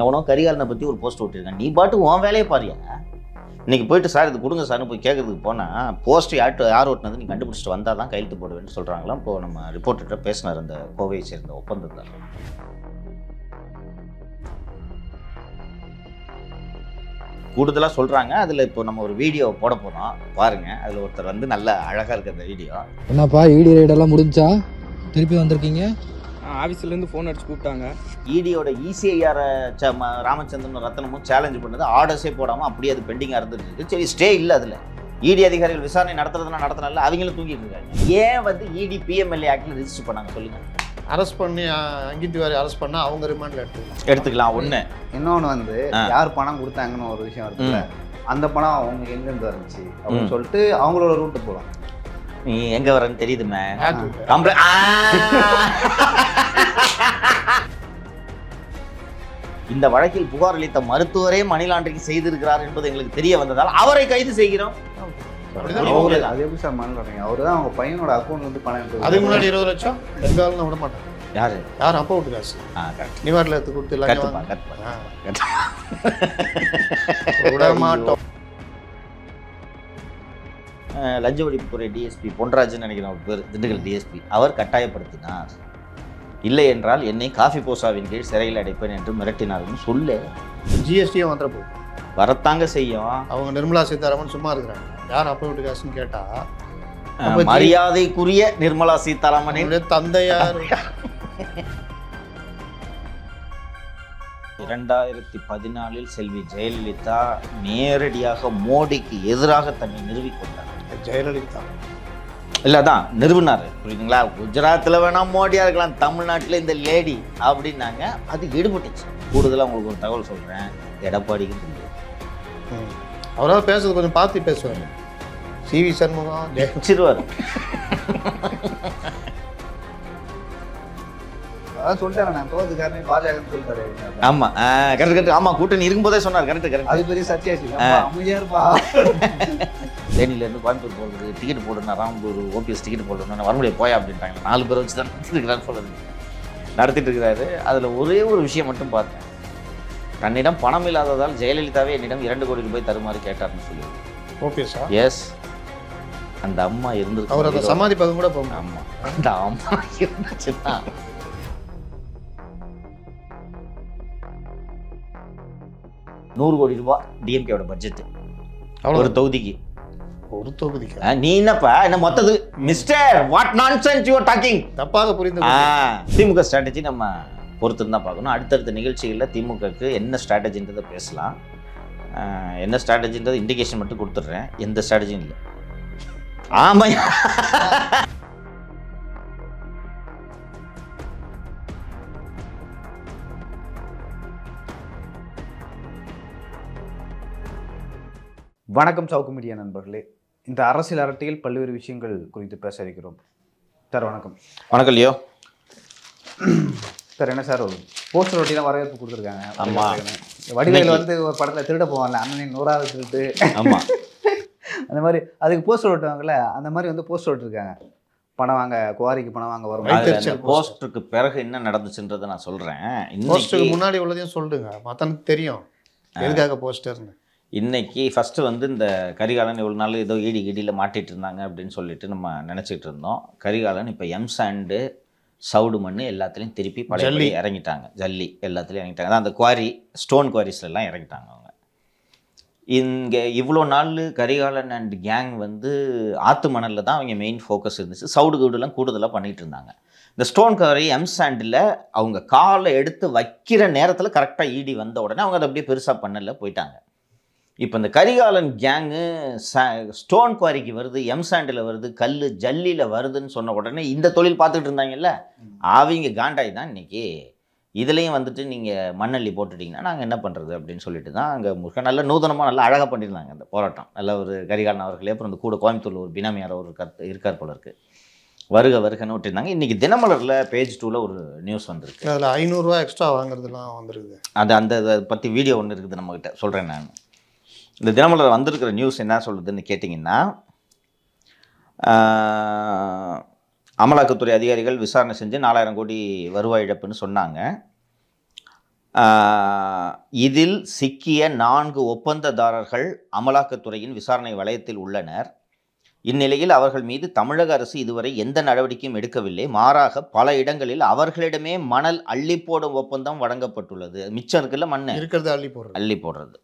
எவனோ கரிகாலனை பற்றி ஒரு போஸ்ட் விட்டுருக்கான் நீ பாட்டு உன் வேலையை பாரியா இன்றைக்கி போயிட்டு சார் இது கொடுங்க சார்னு போய் கேட்குறதுக்கு போனால் போஸ்ட் யார் யார் ஓட்டினது நீ கண்டுபிடிச்சிட்டு வந்தால் தான் கையெழுத்து போடுவேன்னு சொல்கிறாங்களாம் இப்போ நம்ம ரிப்போர்ட்டர் பேசினார் அந்த கோவையை சேர்ந்த ஒப்பந்தத்தில் கூடுதலாக சொல்கிறாங்க அதில் இப்போ நம்ம ஒரு வீடியோ போட போகிறோம் பாருங்கள் அதில் ஒருத்தர் வந்து நல்ல அழகாக இருக்குது அந்த வீடியோ என்னப்பா வீடியோ e ரைடெல்லாம் முடிஞ்சா திருப்பி வந்திருக்கீங்க ஆஃபீஸ்லேருந்து ஃபோன் அடிச்சு கூப்பிட்டாங்க இடியோட e இசிஐஆர் e ராமச்சந்திரன் ரத்னமும் சேலஞ்ச் பண்ணது ஆர்டர்ஸே போடாமல் அப்படியே அது பெண்டிங்காக இருந்துருக்கு சரி ஸ்டே இல்லை அதில் இடி e அதிகாரிகள் விசாரணை நடத்துறதுனா நடத்தினால அவங்களும் தூங்கிட்டு இருக்காங்க ஏன் வந்து இடி பிஎம்எல்ஏ ஆக்டில் ரிஜிஸ்டர் பண்ணாங்க சொல்லுங்கள் அரெஸ்ட் பண்ணி அங்கிட்டுவாரி அரெஸ்ட் பண்ணால் அவங்க ரிமாண்டில் எடுத்துக்கலாம் எடுத்துக்கலாம் ஒன்று இன்னொன்று வந்து யார் பணம் கொடுத்தாங்கன்னு ஒரு விஷயம் இருக்குல்ல அந்த பணம் அவங்க எங்கேருந்து வந்துச்சு அப்படின்னு சொல்லிட்டு அவங்களோட ரூட்டு போகலாம் நீ எங்க வரன்னு தெரியுதுமே இந்த வழக்கில் புகார் அளித்த மருத்துவரே மணி லாண்டரிங் செய்திருக்கிறார் என்பது எங்களுக்கு தெரிய வந்ததால் அவரை கைது செய்கிறோம் அது அவங்க பையனோட பணம் அதுக்கு முன்னாடி இருபது லட்சம் விட மாட்டாங்க யாரு விட மாட்டோம் லஞ்ச ஒழிப்புத்துறை டிஎஸ்பி பொன்ராஜன் நினைக்கிறோம் பேர் திண்டுக்கல் டிஎஸ்பி அவர் கட்டாயப்படுத்தினார் இல்லை என்றால் என்னை காஃபி போசாவின் கீழ் சிறையில் அடைப்பேன் என்று மிரட்டினார்னு சொல்லு ஜிஎஸ்டியும் வந்துட வரத்தாங்க செய்யும் அவங்க நிர்மலா சீதாராமன் சும்மா இருக்கிறாங்க யார் அப்போ வீட்டு காசுன்னு கேட்டா மரியாதைக்குரிய நிர்மலா சீதாராமன் தந்தையார் இரண்டாயிரத்தி பதினாலில் செல்வி ஜெயலலிதா நேரடியாக மோடிக்கு எதிராக தன்னை நிறுவிக்கொண்டார் ஜெயலலிதா இல்லை தான் நிறுவனார் புரியுதுங்களா குஜராத்தில் வேணால் மோடியாக இருக்கலாம் தமிழ்நாட்டில் இந்த லேடி அப்படின்னாங்க அது ஈடுபட்டுச்சு கூடுதலாக உங்களுக்கு ஒரு தகவல் சொல்கிறேன் எடப்பாடிக்கு தெரியும் அவரால் பேசுறது கொஞ்சம் பார்த்து பேசுவாங்க சி வி சண்முகம் ஜெயிச்சிருவார் சொல்லிட்டாங்க நான் தோத்துக்காரனே பாஜகன்னு சொல்லிட்டாரு ஆமா கரெக்ட் கரெக்ட் ஆமா கூட்டணி இருக்கும்போதே சொன்னார் கரெக்ட் கரெக்ட் அது பெரிய சத்தியாச்சு அமைதியா இருப்பா தேனியிலேருந்து கோயம்புத்தூர் போடுறது டிக்கெட் போடுறேன் ராம்பூர் ஓபிஎஸ் டிக்கெட் போடணும்னு வர முடியாது போயா அப்படின்ட்டாங்க நாலு பேர் வச்சு தான் நடத்திருக்கிறான்னு சொல்லுது நடத்திட்டு இருக்கிறாரு அதில் ஒரே ஒரு விஷயம் மட்டும் பார்த்தேன் தன்னிடம் பணம் இல்லாததால் ஜெயலலிதாவே என்னிடம் இரண்டு கோடி ரூபாய் தருமாறு கேட்டார்னு சொல்லி ஓபிஎஸ் எஸ் அந்த அம்மா இருந்தது அவர் அந்த சமாதி கூட போகணும் அம்மா அந்த அம்மா இருந்துச்சுன்னா நூறு கோடி ரூபாய் டிஎம்கேவோட பட்ஜெட்டு ஒரு தொகுதிக்கு ஒரு தொகுதிக்கு நீ என்னப்பா என்ன மொத்தது mister what nonsense you are talking தப்பாக புரிந்து திமுக ஸ்ட்ராட்டஜி நம்ம பொறுத்து தான் பார்க்கணும் அடுத்தடுத்த நிகழ்ச்சிகளில் திமுகக்கு என்ன ஸ்ட்ராட்டஜின்றத பேசலாம் என்ன ஸ்ட்ராட்டஜின்றது இண்டிகேஷன் மட்டும் கொடுத்துட்றேன் எந்த ஸ்ட்ராட்டஜியும் இல்லை ஆமாம் வணக்கம் சவுக்கு மீடியா நண்பர்களே இந்த அரசியல் அரட்டையில் பல்வேறு விஷயங்கள் குறித்து பேச இருக்கிறோம் சார் வணக்கம் வணக்கம் லியோ சார் என்ன சார் ஒரு ஒட்டி தான் வரவேற்பு கொடுத்துருக்காங்க ஆமாம் வடிவேல் வந்து ஒரு படத்தில் திருட போவாங்க அண்ணனின் நூறாவது திருட்டு ஆமாம் அந்த மாதிரி அதுக்கு போஸ்டர் ஓட்டுவாங்கல்ல அந்த மாதிரி வந்து போஸ்டர் ஓட்டிருக்காங்க பணம் வாங்க குவாரிக்கு பணம் வாங்க வரும் போஸ்டருக்கு பிறகு என்ன நடந்துச்சுன்றதை நான் சொல்கிறேன் போஸ்டருக்கு முன்னாடி உள்ளதையும் சொல்லுங்க மற்றனுக்கு தெரியும் எதுக்காக போஸ்டர்னு இன்றைக்கி ஃபஸ்ட்டு வந்து இந்த கரிகாலன் இவ்வளோ நாள் ஏதோ ஈடி கீடியில் மாட்டிகிட்டு இருந்தாங்க அப்படின்னு சொல்லிட்டு நம்ம நினச்சிட்டு இருந்தோம் கரிகாலன் இப்போ எம் சாண்டு சவுடு மண் எல்லாத்துலேயும் திருப்பி பழைய இறங்கிட்டாங்க ஜல்லி எல்லாத்துலேயும் இறங்கிட்டாங்க அதான் அந்த குவாரி ஸ்டோன் குவாரிஸ்லாம் இறங்கிட்டாங்க அவங்க இங்கே இவ்வளோ நாள் கரிகாலன் அண்ட் கேங் வந்து ஆற்று மணலில் தான் அவங்க மெயின் ஃபோக்கஸ் இருந்துச்சு சவுடு கவுடுலாம் கூடுதலாக பண்ணிகிட்டு இருந்தாங்க இந்த ஸ்டோன் கவரி எம் சாண்டில் அவங்க காலை எடுத்து வைக்கிற நேரத்தில் கரெக்டாக ஈடி வந்த உடனே அவங்க அதை அப்படியே பெருசாக பண்ணலை போயிட்டாங்க இப்போ இந்த கரிகாலன் கேங்கு ஸ்டோன் குவாரிக்கு வருது எம் சாண்டில் வருது கல் ஜல்லியில் வருதுன்னு சொன்ன உடனே இந்த தொழில் பார்த்துக்கிட்டு இருந்தாங்கல்ல அவங்க காண்டாய் தான் இன்றைக்கி இதுலேயும் வந்துட்டு நீங்கள் மண்ணள்ளி போட்டுட்டிங்கன்னா நாங்கள் என்ன பண்ணுறது அப்படின்னு சொல்லிட்டு தான் அங்கே முருகன் நல்ல நூதனமாக நல்லா அழகாக பண்ணியிருந்தாங்க அந்த போராட்டம் நல்ல ஒரு கரிகாலன் அவர்களே அப்புறம் இந்த கூட கோயம்புத்தூரில் ஒரு பினாமியார் ஒரு கத்து இருக்கார் போல இருக்குது வருக வருகன்னு விட்டுருந்தாங்க இன்றைக்கி தினமலரில் பேஜ் டூவில் ஒரு நியூஸ் வந்திருக்கு அதில் ஐநூறுரூவா எக்ஸ்ட்ரா வாங்குறதுலாம் வந்துருக்குது அது அந்த பற்றி வீடியோ ஒன்று இருக்குது நம்மக்கிட்ட சொல்கிறேன் நான் இந்த தினமலர் வந்திருக்கிற நியூஸ் என்ன சொல்லுதுன்னு கேட்டிங்கன்னா அமலாக்கத்துறை அதிகாரிகள் விசாரணை செஞ்சு நாலாயிரம் கோடி வருவாய் இழப்புன்னு சொன்னாங்க இதில் சிக்கிய நான்கு ஒப்பந்ததாரர்கள் அமலாக்கத்துறையின் விசாரணை வலயத்தில் உள்ளனர் இந்நிலையில் அவர்கள் மீது தமிழக அரசு இதுவரை எந்த நடவடிக்கையும் எடுக்கவில்லை மாறாக பல இடங்களில் அவர்களிடமே மணல் அள்ளி போடும் ஒப்பந்தம் வழங்கப்பட்டுள்ளது மிச்சம் இருக்குல்ல மண் இருக்கிறது அள்ளி போடுறது அள்ளி போடுறது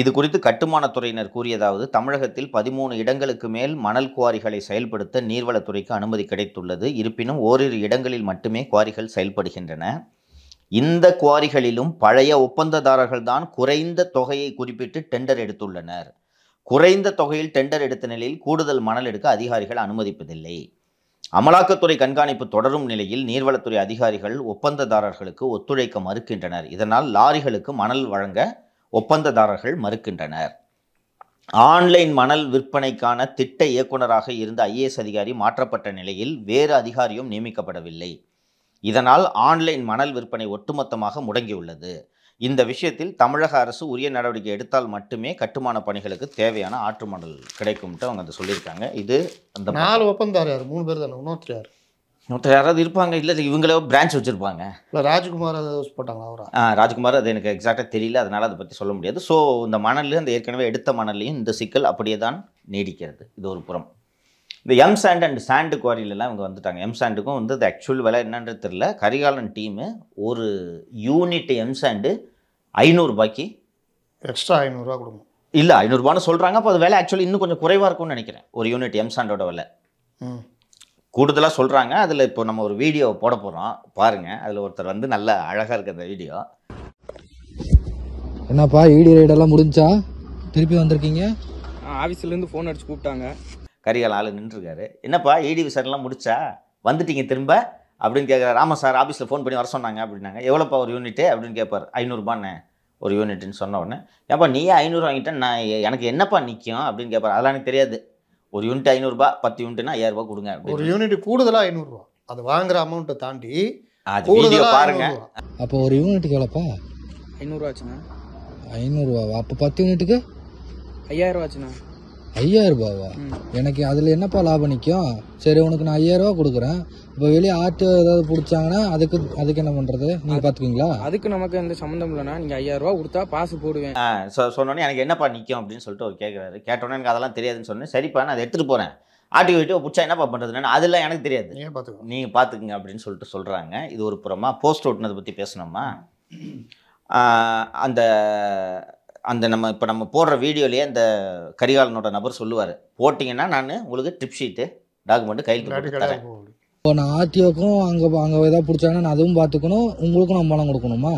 இது குறித்து கட்டுமானத்துறையினர் கூறியதாவது தமிழகத்தில் பதிமூணு இடங்களுக்கு மேல் மணல் குவாரிகளை செயல்படுத்த நீர்வளத்துறைக்கு அனுமதி கிடைத்துள்ளது இருப்பினும் ஓரிரு இடங்களில் மட்டுமே குவாரிகள் செயல்படுகின்றன இந்த குவாரிகளிலும் பழைய ஒப்பந்ததாரர்கள் தான் குறைந்த தொகையை குறிப்பிட்டு டெண்டர் எடுத்துள்ளனர் குறைந்த தொகையில் டெண்டர் எடுத்த நிலையில் கூடுதல் மணல் எடுக்க அதிகாரிகள் அனுமதிப்பதில்லை அமலாக்கத்துறை கண்காணிப்பு தொடரும் நிலையில் நீர்வளத்துறை அதிகாரிகள் ஒப்பந்ததாரர்களுக்கு ஒத்துழைக்க மறுக்கின்றனர் இதனால் லாரிகளுக்கு மணல் வழங்க ஒப்பந்ததாரர்கள் மறுக்கின்றனர் ஆன்லைன் மணல் விற்பனைக்கான திட்ட இயக்குநராக இருந்த ஐஏஎஸ் அதிகாரி மாற்றப்பட்ட நிலையில் வேறு அதிகாரியும் நியமிக்கப்படவில்லை இதனால் ஆன்லைன் மணல் விற்பனை ஒட்டுமொத்தமாக முடங்கியுள்ளது இந்த விஷயத்தில் தமிழக அரசு உரிய நடவடிக்கை எடுத்தால் மட்டுமே கட்டுமான பணிகளுக்கு தேவையான ஆற்று மணல் கிடைக்கும்ட்டு அவங்க அதை சொல்லியிருக்காங்க இது அந்த நாலு ஒப்பந்தம் யார் மூணு பேர் தானே இன்னொருத்தர் யார் இன்னொருத்தர் யாராவது இருப்பாங்க இல்லை இவங்களோ பிரான்ச் வச்சுருப்பாங்க இல்லை ராஜ்குமார் அதை யூஸ் போட்டாங்களா அவரா ஆ ராஜ்குமார் அது எனக்கு எக்ஸாக்டாக தெரியல அதனால் அதை பற்றி சொல்ல முடியாது ஸோ இந்த மணல்லையும் அந்த ஏற்கனவே எடுத்த மணல்லையும் இந்த சிக்கல் அப்படியே தான் நீடிக்கிறது இது ஒரு புறம் இந்த எம் சாண்ட் அண்ட் சாண்டு குவாரிலெலாம் இவங்க வந்துட்டாங்க எம் சாண்டுக்கும் வந்து அது ஆக்சுவல் விலை என்னன்றது தெரில கரிகாலன் டீமு ஒரு யூனிட் எம் சாண்டு ஐநூறுரூபாய்க்கு எக்ஸ்ட்ரா ஐநூறுரூவா கொடுக்கும் இல்லை ஐநூறுரூபான்னு சொல்கிறாங்க அப்போ அது விலை ஆக்சுவலி இன்னும் கொஞ்சம் குறைவாக இருக்கும்னு நினைக்கிறேன் ஒரு யூனிட் எம் சாண்டோட விலை கூடுதலாக சொல்கிறாங்க அதில் இப்போ நம்ம ஒரு வீடியோ போட போகிறோம் பாருங்கள் அதில் ஒருத்தர் வந்து நல்ல அழகாக இருக்குது அந்த வீடியோ என்னப்பா ஈடி e ரைடெல்லாம் முடிஞ்சா திருப்பி வந்திருக்கீங்க ஆஃபீஸ்லேருந்து ஃபோன் அடிச்சு கூப்பிட்டாங்க கரிகால் ஆள் நின்றுருக்காரு என்னப்பா இடி e விசாரெலாம் முடிச்சா வந்துட்டீங்க திரும்ப அப்படின்னு கேட்குற ராம சார் ஆஃபீஸில் ஃபோன் பண்ணி வர சொன்னாங்க அப்படின்னாங்க எவ்வளோப்பா ஒரு யூனிட்டு அப்படின்னு கேட்பார் ஐநூறுபான்னு ஒரு யூனிட்னு சொன்ன உடனே ஏப்பா நீயே ஐநூறு வாங்கிட்டேன் நான் எனக்கு என்னப்பா நிற்கும் அப்படின்னு கேட்பார் அதெல்லாம் எனக்கு தெரியாது ஒரு யூனிட் ஐநூறுரூபா பத்து யூனிட்னா ஐயாயிரரூபா கொடுங்க ஒரு யூனிட் கூடுதலாக ஐநூறுரூவா அது வாங்குற அமௌண்ட்டை தாண்டி பாருங்க அப்போ ஒரு யூனிட்டுக்கு எவ்வளோப்பா ஆச்சுண்ணா ஐநூறுரூவாவா அப்போ பத்து யூனிட்டுக்கு ஆச்சுண்ணா ஐயாயிரம் ரூபாவா எனக்கு அதில் என்னப்பா லாபம் நிற்கும் சரி உனக்கு நான் ஐயாயிரம் ரூபா கொடுக்குறேன் இப்போ வெளியே ஆட்டு ஏதாவது பிடிச்சாங்கன்னா அதுக்கு அதுக்கு என்ன பண்ணுறது நீங்க பாத்துக்கீங்களா அதுக்கு நமக்கு எந்த சம்மந்தம் இல்லைனா நீங்கள் ஐயாயிரம் ரூபா கொடுத்தா பாசு போடுவேன் ஸோ சொன்னோன்னே எனக்கு என்னப்பா நிற்கும் அப்படின்னு சொல்லிட்டு ஒரு கேட்குறாரு கேட்டோன்னே எனக்கு அதெல்லாம் தெரியாதுன்னு சொன்னேன் சரிப்பா நான் அதை எடுத்துகிட்டு போகிறேன் ஆட்டி போயிட்டு பிடிச்சா என்னப்பா பண்ணுறதுன்னு அதெல்லாம் எனக்கு தெரியாது நீங்க பார்த்துக்கோ நீங்கள் பார்த்துக்குங்க அப்படின்னு சொல்லிட்டு சொல்கிறாங்க இது ஒரு புறமா போஸ்ட் ஓட்டுனதை பற்றி பேசணுமா அந்த அந்த நம்ம இப்போ நம்ம போடுற வீடியோலேயே அந்த கரிகாலனோட நபர் சொல்லுவார் போட்டிங்கன்னா நான் உங்களுக்கு ட்ரிப் ஷீட்டு டாக்குமெண்ட்டு கையில் தரேன் இப்போ நான் ஆர்டிஓக்கும் அங்கே அங்கே எதாவது பிடிச்சாங்கன்னா நான் அதுவும் பார்த்துக்கணும் உங்களுக்கும் நான் பணம் கொடுக்கணுமா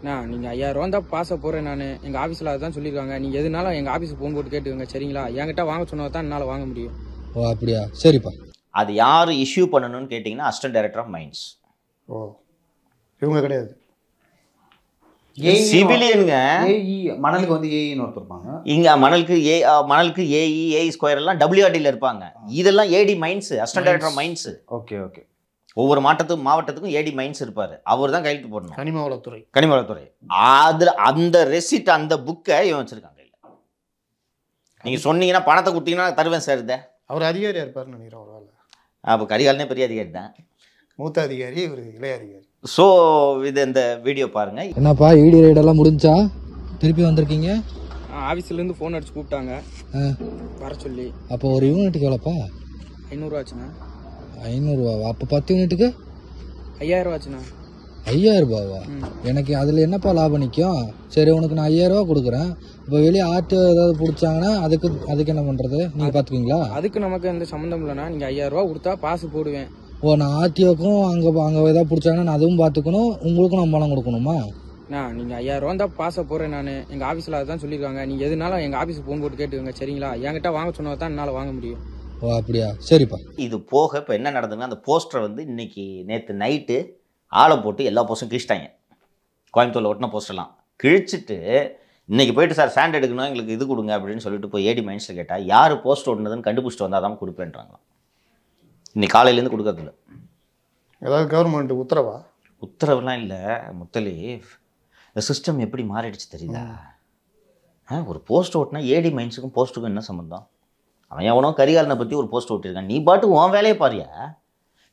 அண்ணா நீங்கள் ஐயாயிரம் ரூபா தான் பாச போகிறேன் நான் எங்கள் ஆஃபீஸில் அதுதான் சொல்லியிருக்காங்க நீங்கள் எதுனாலும் எங்கள் ஆஃபீஸுக்கு ஃபோன் போட்டு கேட்டுக்கோங்க சரிங்களா என்கிட்ட வாங்க சொன்னது தான் என்னால் வாங்க முடியும் ஓ அப்படியா சரிப்பா அது யார் இஷ்யூ பண்ணணும்னு கேட்டிங்கன்னா அசிஸ்டன்ட் டைரக்டர் ஆஃப் மைன்ஸ் ஓ இவங்க கிடையாது சிவிலியனுங்க மணலுக்கு வந்து ஏஇன்னு ஒருத்தர் இருப்பாங்க இங்கே மணலுக்கு ஏ மணலுக்கு ஸ்கொயர் எல்லாம் இருப்பாங்க இதெல்லாம் ஏடி ஓகே ஓகே ஒவ்வொரு மாவட்டத்துக்கும் மாவட்டத்துக்கும் ஏடி மைன்ஸ் இருப்பார் அவர் தான் கையெழுத்து போடணும் கனிம வளத்துறை கனிம அதில் அந்த ரெசிட் அந்த புக்கை இவன் வச்சுருக்காங்க இல்லை நீங்கள் சொன்னீங்கன்னா பணத்தை கொடுத்தீங்கன்னா தருவேன் சார் இதை அவர் அதிகாரியாக இருப்பார்னு நினைக்கிறேன் அப்போ கரிகாலனே பெரிய அதிகாரி தான் மூத்த அதிகாரி இளைய அதிகாரி ஸோ இது இந்த வீடியோ பாருங்க என்னப்பா வீடியோ e ரைடெல்லாம் முடிஞ்சா திருப்பி வந்திருக்கீங்க ஆஃபீஸ்லேருந்து ஃபோன் அடிச்சு கூப்பிட்டாங்க வர சொல்லி அப்போ ஒரு யூனிட்டுக்கு எவ்வளோப்பா ஐநூறுரூவா ஆச்சுண்ணா ஐநூறுரூவாவா அப்போ பத்து யூனிட்டுக்கு ஐயாயிரரூவா ஆச்சுண்ணா ஐயாயிரரூபாவா எனக்கு அதில் என்னப்பா லாபம் நிற்கும் சரி உனக்கு நான் ஐயாயிரரூவா கொடுக்குறேன் இப்போ வெளியே ஆர்ட் ஏதாவது பிடிச்சாங்கன்னா அதுக்கு அதுக்கு என்ன பண்ணுறது நீங்கள் பார்த்துக்குங்களா அதுக்கு நமக்கு எந்த சம்மந்தம் இல்லைண்ணா நீங்கள் ஐயாயிரரூவா கொடுத்தா பாசு போடுவேன் ஓ நான் ஆர்டிஓக்கும் அங்கே அங்கே ஏதாவது பிடிச்சாங்கன்னா நான் அதுவும் பார்த்துக்கணும் உங்களுக்கும் நான் பணம் கொடுக்கணுமா நான் நீங்கள் ஐயாயிரரூவா தான் பாச போகிறேன் நான் எங்கள் ஆஃபீஸில் அதுதான் சொல்லியிருக்காங்க நீங்கள் எதுனாலும் எங்கள் ஆஃபீஸுக்கு போன் போட்டு கேட்டுக்கோங்க சரிங்களா என்கிட்ட வாங்க சொன்னது தான் என்னால் வாங்க முடியும் ஓ அப்படியா சரிப்பா இது போக இப்போ என்ன நடந்ததுன்னா அந்த போஸ்டரை வந்து இன்னைக்கு நேற்று நைட்டு ஆளை போட்டு எல்லா போஸ்டும் கிழிச்சிட்டாங்க கோயம்புத்தூரில் ஒட்டின போஸ்டர்லாம் கிழிச்சிட்டு இன்றைக்கி போயிட்டு சார் சாண்ட் எடுக்கணும் எங்களுக்கு இது கொடுங்க அப்படின்னு சொல்லிட்டு போய் ஏடி மைன்ஸில் கேட்டால் யார் போஸ்ட் ஒட்டினதுன்னு கண்டுபிடிச்சிட்டு வந்தால் தான் கொடுப்பேன்றாங்களாம் இன்னைக்கு காலையிலேருந்து கொடுக்கறதில்ல ஏதாவது கவர்மெண்ட் உத்தரவா உத்தரவுலாம் இல்லை முத்தலீஃப் இந்த சிஸ்டம் எப்படி மாறிடுச்சு தெரியுதா ஒரு போஸ்ட் ஓட்டினா ஏடி மைன்ஸுக்கும் போஸ்ட்டுக்கும் என்ன சம்மந்தம் அவன் எவனோ கரிகாலனை பற்றி ஒரு போஸ்ட் ஓட்டியிருக்கான் நீ பாட்டு உன் வேலையை பாரியா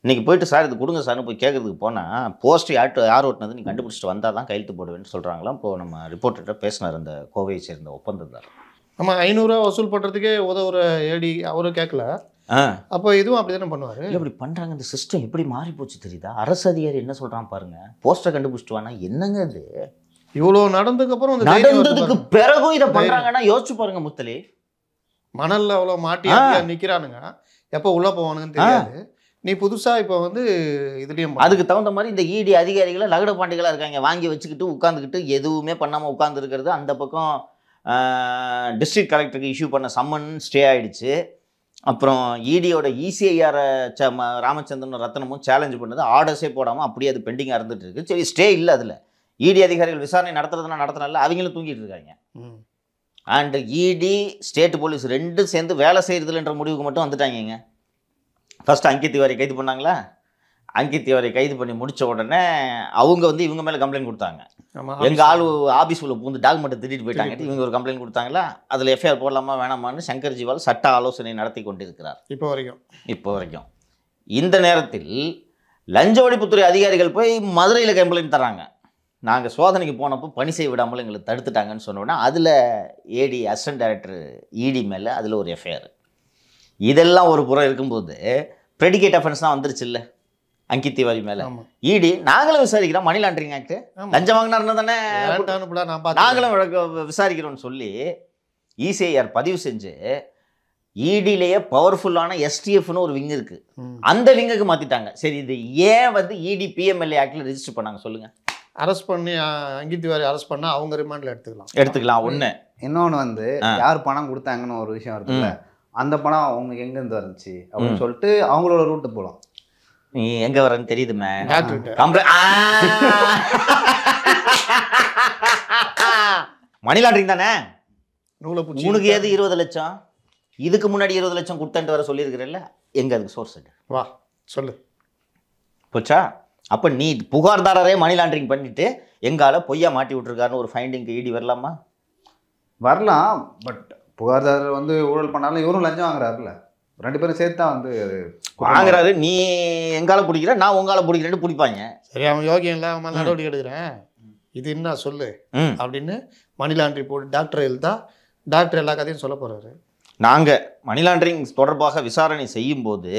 இன்றைக்கி போயிட்டு சார் இது கொடுங்க சார்னு போய் கேட்குறதுக்கு போனால் போஸ்ட் யார்ட்டு யார் ஓட்டினது நீ கண்டுபிடிச்சிட்டு வந்தால் தான் கையெழுத்து போடுவேன்னு சொல்கிறாங்களாம் இப்போ நம்ம ரிப்போர்ட்டர்கிட்ட பேசினார் அந்த கோவையை சேர்ந்த ஒப்பந்ததார் நம்ம ஐநூறுரூவா வசூல் பண்ணுறதுக்கே உதவுற ஏடி அவரும் கேட்கல அப்போ இதுவும் அப்படி தானே பண்ணுவார் இல்லை இப்படி பண்ணுறாங்க இந்த சிஸ்டம் எப்படி மாறி போச்சு தெரியுதா அரசு அதிகாரி என்ன சொல்கிறான் பாருங்க போஸ்டரை கண்டுபிடிச்சிட்டு வானா என்னங்க இது இவ்வளோ நடந்ததுக்கு அப்புறம் நடந்ததுக்கு பிறகும் இதை பண்ணுறாங்கன்னா யோசிச்சு பாருங்க முத்தலி மணலில் அவ்வளோ மாட்டி நிற்கிறானுங்க எப்போ உள்ளே போவானுங்கன்னு தெரியாது நீ புதுசாக இப்போ வந்து இதுலேயும் அதுக்கு தகுந்த மாதிரி இந்த இடி e அதிகாரிகளை லகட பாண்டிகளாக இருக்காங்க வாங்கி வச்சுக்கிட்டு உட்காந்துக்கிட்டு எதுவுமே பண்ணாமல் உட்காந்துருக்கிறது அந்த பக்கம் டிஸ்ட்ரிக்ட் கலெக்டருக்கு இஷ்யூ பண்ண சம்மன் ஸ்டே ஆகிடுச்சு அப்புறம் இடியோட e இசிஐஆர் e ராமச்சந்திரன் ரத்னமும் சேலஞ்சு பண்ணது ஆர்டர்ஸே போடாமல் அப்படியே அது பெண்டிங்காக இருந்துட்டு இருக்கு சரி ஸ்டே இல்லை அதில் இடி e அதிகாரிகள் விசாரணை நடத்துறதுனா நடத்தினால அவங்களும் தூங்கிட்டு இருக்காங்க அண்டு இடி ஸ்டேட் போலீஸ் ரெண்டும் சேர்ந்து வேலை செய்கிறதுலன்ற முடிவுக்கு மட்டும் வந்துட்டாங்க ஃபஸ்ட்டு அங்கித் திவாரி கைது பண்ணாங்களா அங்கித் அவரை கைது பண்ணி முடித்த உடனே அவங்க வந்து இவங்க மேலே கம்ப்ளைண்ட் கொடுத்தாங்க எங்கள் ஆள் ஆஃபீஸ் உள்ள பூந்து டாக்குமெண்ட்டை திருட்டு போயிட்டாங்க இவங்க ஒரு கம்ப்ளைண்ட் கொடுத்தாங்களா அதில் எஃப்ஐஆர் போடலாமா வேணாமான்னு சங்கர் ஜிவால் சட்ட ஆலோசனை நடத்தி கொண்டிருக்கிறார் இப்போ வரைக்கும் இப்போ வரைக்கும் இந்த நேரத்தில் லஞ்ச ஒழிப்புத்துறை அதிகாரிகள் போய் மதுரையில் கம்ப்ளைண்ட் தராங்க நாங்கள் சோதனைக்கு போனப்போ பணி செய்ய விடாமல் எங்களை தடுத்துட்டாங்கன்னு சொன்னோன்னா அதில் ஏடி அசிஸ்டன்ட் டைரக்டர் இடி மேலே அதில் ஒரு எஃப்ஐஆர் இதெல்லாம் ஒரு புறம் இருக்கும்போது ப்ரெடிகேட் அஃபென்ஸ் தான் வந்துருச்சு இல்லை அங்கித் திவாரி மேல இடி நாங்களும் விசாரிக்கிறோம் மணி லாண்டரிங் ஆக்ட் லஞ்சம் நாங்களும் விசாரிக்கிறோம் சொல்லி இசிஐஆர் e பதிவு செஞ்சு இடியிலேயே பவர்ஃபுல்லான எஸ்டிஎஃப்னு ஒரு விங் இருக்கு அந்த விங்குக்கு மாத்திட்டாங்க சரி இது ஏன் வந்து இடி பிஎம்எல்ஏ ஆக்டில் ரிஜிஸ்டர் பண்ணாங்க சொல்லுங்க அரெஸ்ட் பண்ணி அங்கித் திவாரி அரெஸ்ட் பண்ணால் அவங்க ரிமாண்டில் எடுத்துக்கலாம் எடுத்துக்கலாம் ஒண்ணு இன்னொன்னு வந்து யார் பணம் கொடுத்தாங்கன்னு ஒரு விஷயம் இருக்குல்ல அந்த பணம் அவங்க எங்கேருந்து வந்துச்சு அப்படின்னு சொல்லிட்டு அவங்களோட ரூட்டு போகலாம் நீ எங்க வரன்னு தெரியுதுமே மணி லாண்டரிங் தானே உனக்கு ஏது இருபது லட்சம் இதுக்கு முன்னாடி இருபது லட்சம் கொடுத்தன்ட்டு வர சொல்லியிருக்கிறல்ல எங்க அதுக்கு சோர்ஸ் வா சொல்லு போச்சா அப்போ நீ புகார்தாரரே மணி லாண்டரிங் பண்ணிட்டு எங்கால பொய்யா மாட்டி விட்டுருக்காருன்னு ஒரு ஃபைண்டிங்க்கு ஈடி வரலாமா வரலாம் பட் புகார்தாரர் வந்து ஊழல் பண்ணாலும் இவரும் லஞ்சம் வாங்குறாருல்ல ரெண்டு பேரும் சேர்த்து தான் வந்து வாங்குறாரு நீ எங்கால பிடிக்கிற நான் உங்களால் பிடிக்கிறேன்னு பிடிப்பாங்க சரி அவன் யோகியம் இல்லை அவன் நடவடிக்கை எடுக்கிறேன் இது என்ன சொல்லு அப்படின்னு மணி லாண்ட்ரி போட்டு டாக்டர் எழுதா டாக்டர் எல்லா கதையும் சொல்ல போகிறாரு நாங்கள் மணி லாண்ட்ரிங் தொடர்பாக விசாரணை செய்யும் போது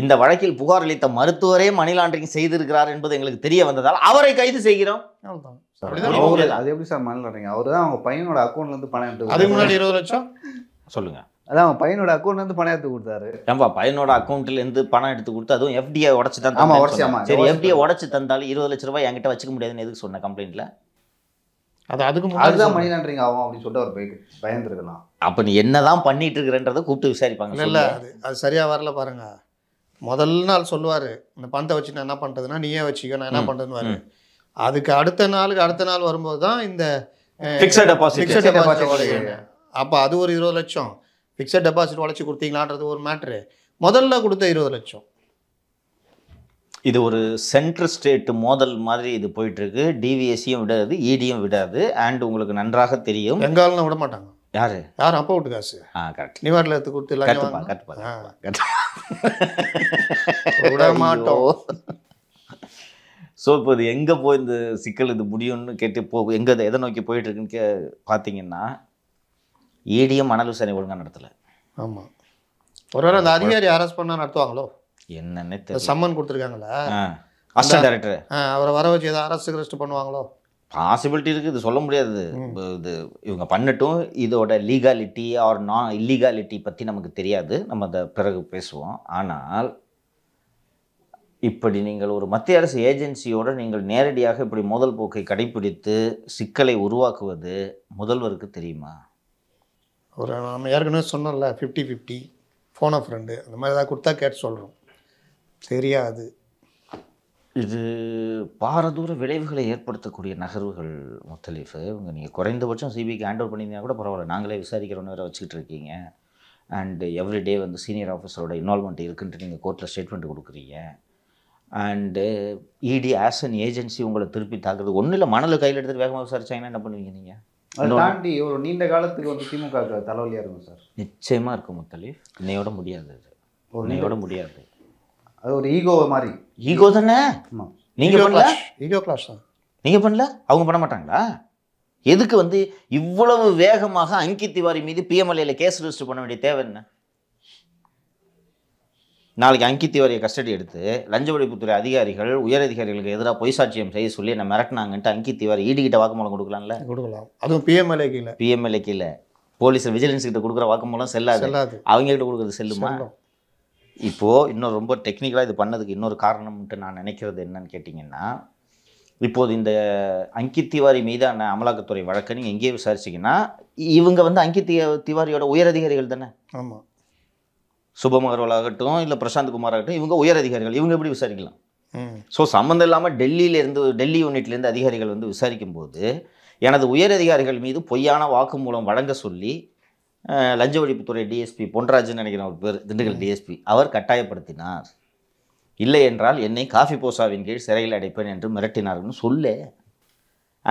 இந்த வழக்கில் புகார் அளித்த மருத்துவரே மணி லாண்டரிங் செய்திருக்கிறார் என்பது எங்களுக்கு தெரிய வந்ததால் அவரை கைது செய்கிறோம் அவ்வளோதான் அது எப்படி சார் மணி லாண்டரிங் அவர் தான் அவங்க பையனோட அக்கௌண்ட்லேருந்து பணம் அதுக்கு முன்னாடி இருபது லட்சம் சொல்லுங்கள் அதான் அவன் பையனோட அக்கௌண்ட்லேருந்து பணம் எடுத்து கொடுத்தாரு ஏன்பா பையனோட இருந்து பணம் எடுத்து கொடுத்து அதுவும் எஃப்டியை உடச்சி தான் ஆமா உடச்சி ஆமாம் சரி எஃப்டியை உடச்சி தந்தாலும் இருபது லட்ச ரூபாய் என்கிட்ட வச்சுக்க முடியாதுன்னு எதுக்கு சொன்னேன் கம்ப்ளைண்ட்டில் அது அதுக்கு அதுதான் மணி லாண்டரிங் ஆகும் அப்படின்னு சொல்லிட்டு அவர் பயக்கு பயந்துருக்கலாம் அப்போ நீ என்னதான் பண்ணிட்டு இருக்கிறன்றதை கூப்பிட்டு விசாரிப்பாங்க இல்லை அது அது சரியாக வரல பாருங்க முதல் நாள் சொல்லுவார் இந்த பணத்தை வச்சு நான் என்ன பண்ணுறதுன்னா நீயே ஏன் நான் என்ன பண்ணுறதுன்னு அதுக்கு அடுத்த நாளுக்கு அடுத்த நாள் வரும்போது தான் இந்த ஃபிக்ஸட் டெபாசிட் அப்போ அது ஒரு இருபது லட்சம் ஃபிக்ஸட் டெபாசிட் உழைச்சி கொடுத்தீங்களான்றது ஒரு மேட்ரு முதல்ல கொடுத்த இருபது லட்சம் இது ஒரு சென்ட்ரல் ஸ்டேட் மோதல் மாதிரி இது போயிட்டுருக்கு டிவிஎஸ்சியும் விடாது இடியும் e விடாது அண்ட் உங்களுக்கு நன்றாக தெரியும் எங்காலும் விட மாட்டாங்க யாரு யாரும் அப்போ விட்டு காசு ஆ கரெக்ட் எடுத்து கொடுத்து கட்டுப்பா விட மாட்டோம் ஸோ இப்போ இது எங்கே போய் இந்த சிக்கல் இது முடியும்னு கேட்டு போ எங்கே எதை நோக்கி போயிட்டுருக்குன்னு கே பார்த்தீங்கன்னா ஈடியும் மணல் விசாரணை ஒழுங்காக நடத்தலை ஆமாம் ஒருவேளை அந்த அதிகாரி அரெஸ்ட் பண்ணால் நடத்துவாங்களோ என்னென்ன சம்மன் கொடுத்துருக்காங்களா அசிஸ்டன்ட் டேரக்டர் அவரை வர வச்சு எதாவது அரெஸ்ட் அரெஸ்ட் பண்ணுவாங்களோ பாசிபிலிட்டி இருக்குது இது சொல்ல முடியாது இது இவங்க பண்ணட்டும் இதோட லீகாலிட்டி ஆர் நான் இல்லீகாலிட்டி பற்றி நமக்கு தெரியாது நம்ம அதை பிறகு பேசுவோம் ஆனால் இப்படி நீங்கள் ஒரு மத்திய அரசு ஏஜென்சியோடு நீங்கள் நேரடியாக இப்படி மோதல் போக்கை கடைபிடித்து சிக்கலை உருவாக்குவது முதல்வருக்கு தெரியுமா ஒரு நம்ம ஏற்கனவே சொன்னோம்ல fifty fifty phone of friend அந்த மாதிரி ஏதாவது கொடுத்தா கேட்டு சொல்கிறோம் சரியா அது இது பாரதூர விளைவுகளை ஏற்படுத்தக்கூடிய நகர்வுகள் முத்தலீஃபு இவங்க நீங்கள் குறைந்தபட்சம் சிபிக்கு ஹேண்ட் ஓவர் பண்ணியிருந்தா கூட பரவாயில்ல நாங்களே விசாரிக்கிறோன்னு வேறு வச்சுக்கிட்டு இருக்கீங்க அண்டு எவ்ரிடே வந்து சீனியர் ஆஃபீஸரோட இன்வால்மெண்ட் இருக்குன்ட்டு நீங்கள் கோர்ட்டில் ஸ்டேட்மெண்ட் கொடுக்குறீங்க அண்டு இடி ஆஸ் அன் ஏஜென்சி உங்களை திருப்பி தாக்குறது ஒன்றும் இல்லை மணல் கையில் எடுத்துகிட்டு வேகமாக விசாரிச்சாங்கன்னா என்ன பண்ணுவீங்க நீங்கள் அதை தாண்டி ஒரு நீண்ட காலத்துக்கு வந்து திமுக தலைவலியாக இருக்கும் சார் நிச்சயமாக இருக்கும் முத்தலீஃப் என்னையோட முடியாது அது ஒரு இன்னையோட முடியாது அது ஒரு ஈகோ மாதிரி ஈகோ தானே நீங்கள் பண்ணல ஈகோ கிளாஸ் தான் நீங்கள் பண்ணல அவங்க பண்ண மாட்டாங்களா எதுக்கு வந்து இவ்வளவு வேகமாக அங்கி திவாரி மீது பிஎம்எல்ஏல கேஸ் ரிஜிஸ்டர் பண்ண வேண்டிய தேவை என்ன நாளைக்கு அங்கித் திவாரியை கஸ்டடி எடுத்து லஞ்ச ஒழிப்புத்துறை அதிகாரிகள் உயர் அதிகாரிகளுக்கு எதிராக பொய் சாட்சியம் செய்ய சொல்லி என்ன மிரட்டினாங்கன்ட்டு அங்கித் திவாரி ஈடுகிட்ட e வாக்குமூலம் கொடுக்கலாம்ல கொடுக்கலாம் அதுவும் பிஎம்எல்ஏ கீழே பிஎம்எல்ஏ கீழே போலீஸ் விஜிலன்ஸ் கிட்ட கொடுக்குற வாக்குமூலம் செல்லாது அவங்க கிட்ட கொடுக்குறது செல்லுமா இப்போது இன்னும் ரொம்ப டெக்னிக்கலாக இது பண்ணதுக்கு இன்னொரு காரணம்ன்ட்டு நான் நினைக்கிறது என்னன்னு கேட்டிங்கன்னா இப்போது இந்த அங்கித் திவாரி மீதான அமலாக்கத்துறை வழக்கை நீங்கள் எங்கேயே விசாரிச்சிங்கன்னா இவங்க வந்து அங்கித் திவாரியோட உயர் அதிகாரிகள் தானே ஆமாம் சுபம் அகர்வால் ஆகட்டும் இல்லை பிரசாந்த் குமார் ஆகட்டும் இவங்க உயர் அதிகாரிகள் இவங்க எப்படி விசாரிக்கலாம் ஸோ சம்மந்தம் இல்லாமல் டெல்லியிலேருந்து டெல்லி யூனிட்லேருந்து அதிகாரிகள் வந்து விசாரிக்கும்போது எனது உயர் அதிகாரிகள் மீது பொய்யான வாக்குமூலம் வழங்க சொல்லி லஞ்ச ஒழிப்புத்துறை டிஎஸ்பி பொன்ராஜன் நினைக்கிற ஒரு பேர் திண்டுக்கல் டிஎஸ்பி அவர் கட்டாயப்படுத்தினார் இல்லை என்றால் என்னை காஃபி போசாவின் கீழ் சிறையில் அடைப்பேன் என்று மிரட்டினார்னு சொல்லு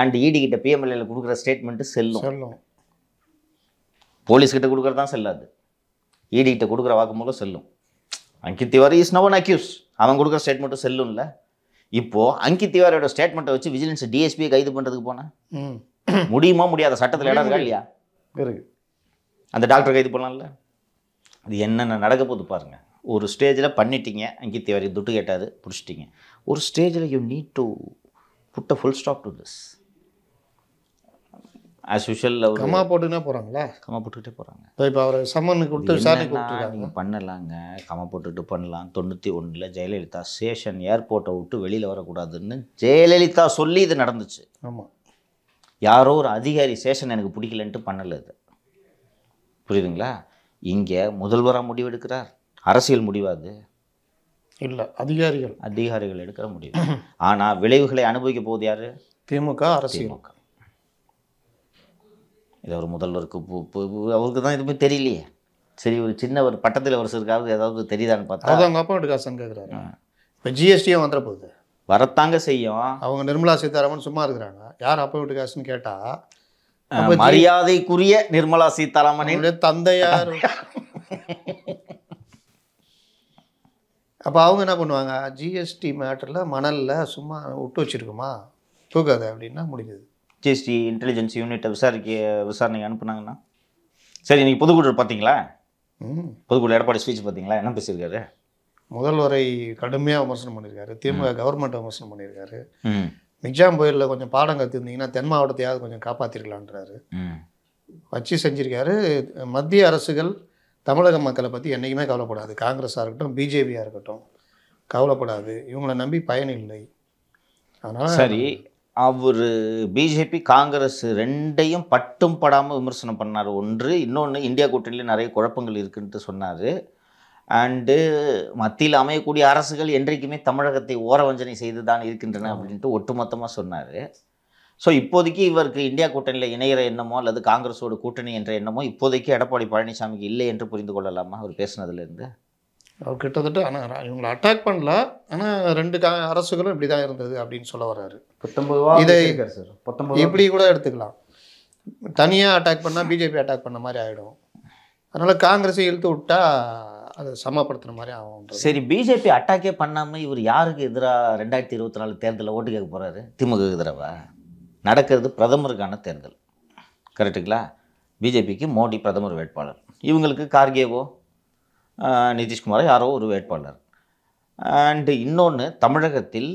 அண்ட் ஈடி e கிட்ட பிஎம்எல்ஏல கொடுக்குற ஸ்டேட்மெண்ட்டு செல்லும் போலீஸ்கிட்ட தான் செல்லாது ஈடிகிட்ட கொடுக்குற வாக்குமூலம் செல்லும் அங்கி திவாரி இஸ் நவன் அக்யூஸ் அவன் கொடுக்குற ஸ்டேட்மெண்ட்டும் செல்லும்ல இப்போது அங்கி திவாரியோட ஸ்டேட்மெண்ட்டை வச்சு விஜிலன்ஸ் டிஎஸ்பி கைது பண்ணுறதுக்கு போனேன் முடியுமா முடியாத சட்டத்தில் இடம் இருக்கா இல்லையா இருக்கு அந்த டாக்டர் கைது பண்ணலாம்ல அது என்னென்ன நடக்க போது பாருங்கள் ஒரு ஸ்டேஜில் பண்ணிட்டீங்க அங்கி திவாரி துட்டு கேட்டாது பிடிச்சிட்டிங்க ஒரு ஸ்டேஜில் you need to put a full stop to this as usual அவர் கமா போட்டுனே போகிறாங்களா கமா போட்டுக்கிட்டே போகிறாங்க இப்போ இப்போ அவர் சம்மனு கொடுத்து விசாரணை கொடுத்துருக்காங்க பண்ணலாங்க கமா போட்டுட்டு பண்ணலாம் தொண்ணூற்றி ஒன்றில் ஜெயலலிதா ஸ்டேஷன் ஏர்போர்ட்டை விட்டு வெளியில் வரக்கூடாதுன்னு ஜெயலலிதா சொல்லி இது நடந்துச்சு ஆமாம் யாரோ ஒரு அதிகாரி ஸ்டேஷன் எனக்கு பிடிக்கலன்ட்டு பண்ணலை இது புரியுதுங்களா இங்கே முதல்வராக முடிவெடுக்கிறார் அரசியல் முடிவாது இல்லை அதிகாரிகள் அதிகாரிகள் எடுக்கிற முடிவு ஆனால் விளைவுகளை அனுபவிக்க போகுது யார் திமுக அரசியல் திமுக இது ஒரு முதல்வருக்கு அவருக்கு தான் எதுவுமே தெரியலையே சரி ஒரு சின்ன ஒரு பட்டத்தில் சிறுக்காவது ஏதாவது தெரியுதான்னு பார்த்தா அது அவங்க அப்பா வீட்டு காசு கேட்குறாங்க இப்போ ஜிஎஸ்டியும் வந்துட போகுது வரத்தாங்க செய்யும் அவங்க நிர்மலா சீதாராமன் சும்மா இருக்கிறாங்க யார் அப்பா வீட்டு காசுன்னு கேட்டால் மரியாதைக்குரிய நிர்மலா சீதாராமன் தந்தையார் அப்போ அவங்க என்ன பண்ணுவாங்க ஜிஎஸ்டி மேட்டரில் மணலில் சும்மா விட்டு வச்சுருக்குமா தூக்காது அப்படின்னா முடிஞ்சது ஜிஎஸ்டி இன்டெலிஜென்ஸ் யூனிட்டை விசாரிக்க விசாரணைக்கு அனுப்புனாங்கண்ணா சரி நீங்கள் பொதுக்கூட்டம் பார்த்தீங்களா பொதுக்கூட எடப்பாடி ஸ்பீச் பார்த்தீங்களா என்ன பேசியிருக்காரு முதல்வரை கடுமையாக விமர்சனம் பண்ணியிருக்காரு திமுக கவர்மெண்ட் விமர்சனம் பண்ணியிருக்காரு மிக்ஜாம் புயலில் கொஞ்சம் பாடம் கற்றுருந்தீங்கன்னா தென் மாவட்டத்தையாவது கொஞ்சம் காப்பாற்றிருக்கலான்றாரு வச்சு செஞ்சுருக்காரு மத்திய அரசுகள் தமிழக மக்களை பற்றி என்றைக்குமே கவலைப்படாது காங்கிரஸாக இருக்கட்டும் பிஜேபியாக இருக்கட்டும் கவலைப்படாது இவங்களை நம்பி பயனில்லை அதனால் சரி அவர் பிஜேபி காங்கிரஸ் ரெண்டையும் பட்டும் படாமல் விமர்சனம் பண்ணார் ஒன்று இன்னொன்று இந்தியா கூட்டணியில் நிறைய குழப்பங்கள் இருக்குன்ட்டு சொன்னார் அண்டு மத்தியில் அமையக்கூடிய அரசுகள் என்றைக்குமே தமிழகத்தை ஓரவஞ்சனை செய்து தான் இருக்கின்றன அப்படின்ட்டு ஒட்டுமொத்தமாக சொன்னார் ஸோ இப்போதைக்கு இவருக்கு இந்தியா கூட்டணியில் இணைகிற எண்ணமோ அல்லது காங்கிரஸோட கூட்டணி என்ற எண்ணமோ இப்போதைக்கு எடப்பாடி பழனிசாமிக்கு இல்லை என்று புரிந்து கொள்ளலாமா அவர் பேசுனதுலேருந்து அவர் கிட்டத்தட்ட ஆனால் இவங்களை அட்டாக் பண்ணல ஆனால் ரெண்டு கா அரசுகளும் இப்படி தான் இருந்தது அப்படின்னு சொல்ல வர்றாரு இதை பத்தொன்பது இப்படி கூட எடுத்துக்கலாம் தனியாக அட்டாக் பண்ணால் பிஜேபி அட்டாக் பண்ண மாதிரி ஆகிடும் அதனால் காங்கிரஸை இழுத்து விட்டா அதை சமப்படுத்துகிற மாதிரி ஆகும் சரி பிஜேபி அட்டாக்கே பண்ணாமல் இவர் யாருக்கு எதிராக ரெண்டாயிரத்தி இருபத்தி நாலு தேர்தலில் ஓட்டு கேட்க போகிறாரு திமுக எதிராக நடக்கிறது பிரதமருக்கான தேர்தல் கரெக்டுங்களா பிஜேபிக்கு மோடி பிரதமர் வேட்பாளர் இவங்களுக்கு கார்கேவோ நிதிஷ்குமார் யாரோ ஒரு வேட்பாளர் அண்டு இன்னொன்று தமிழகத்தில்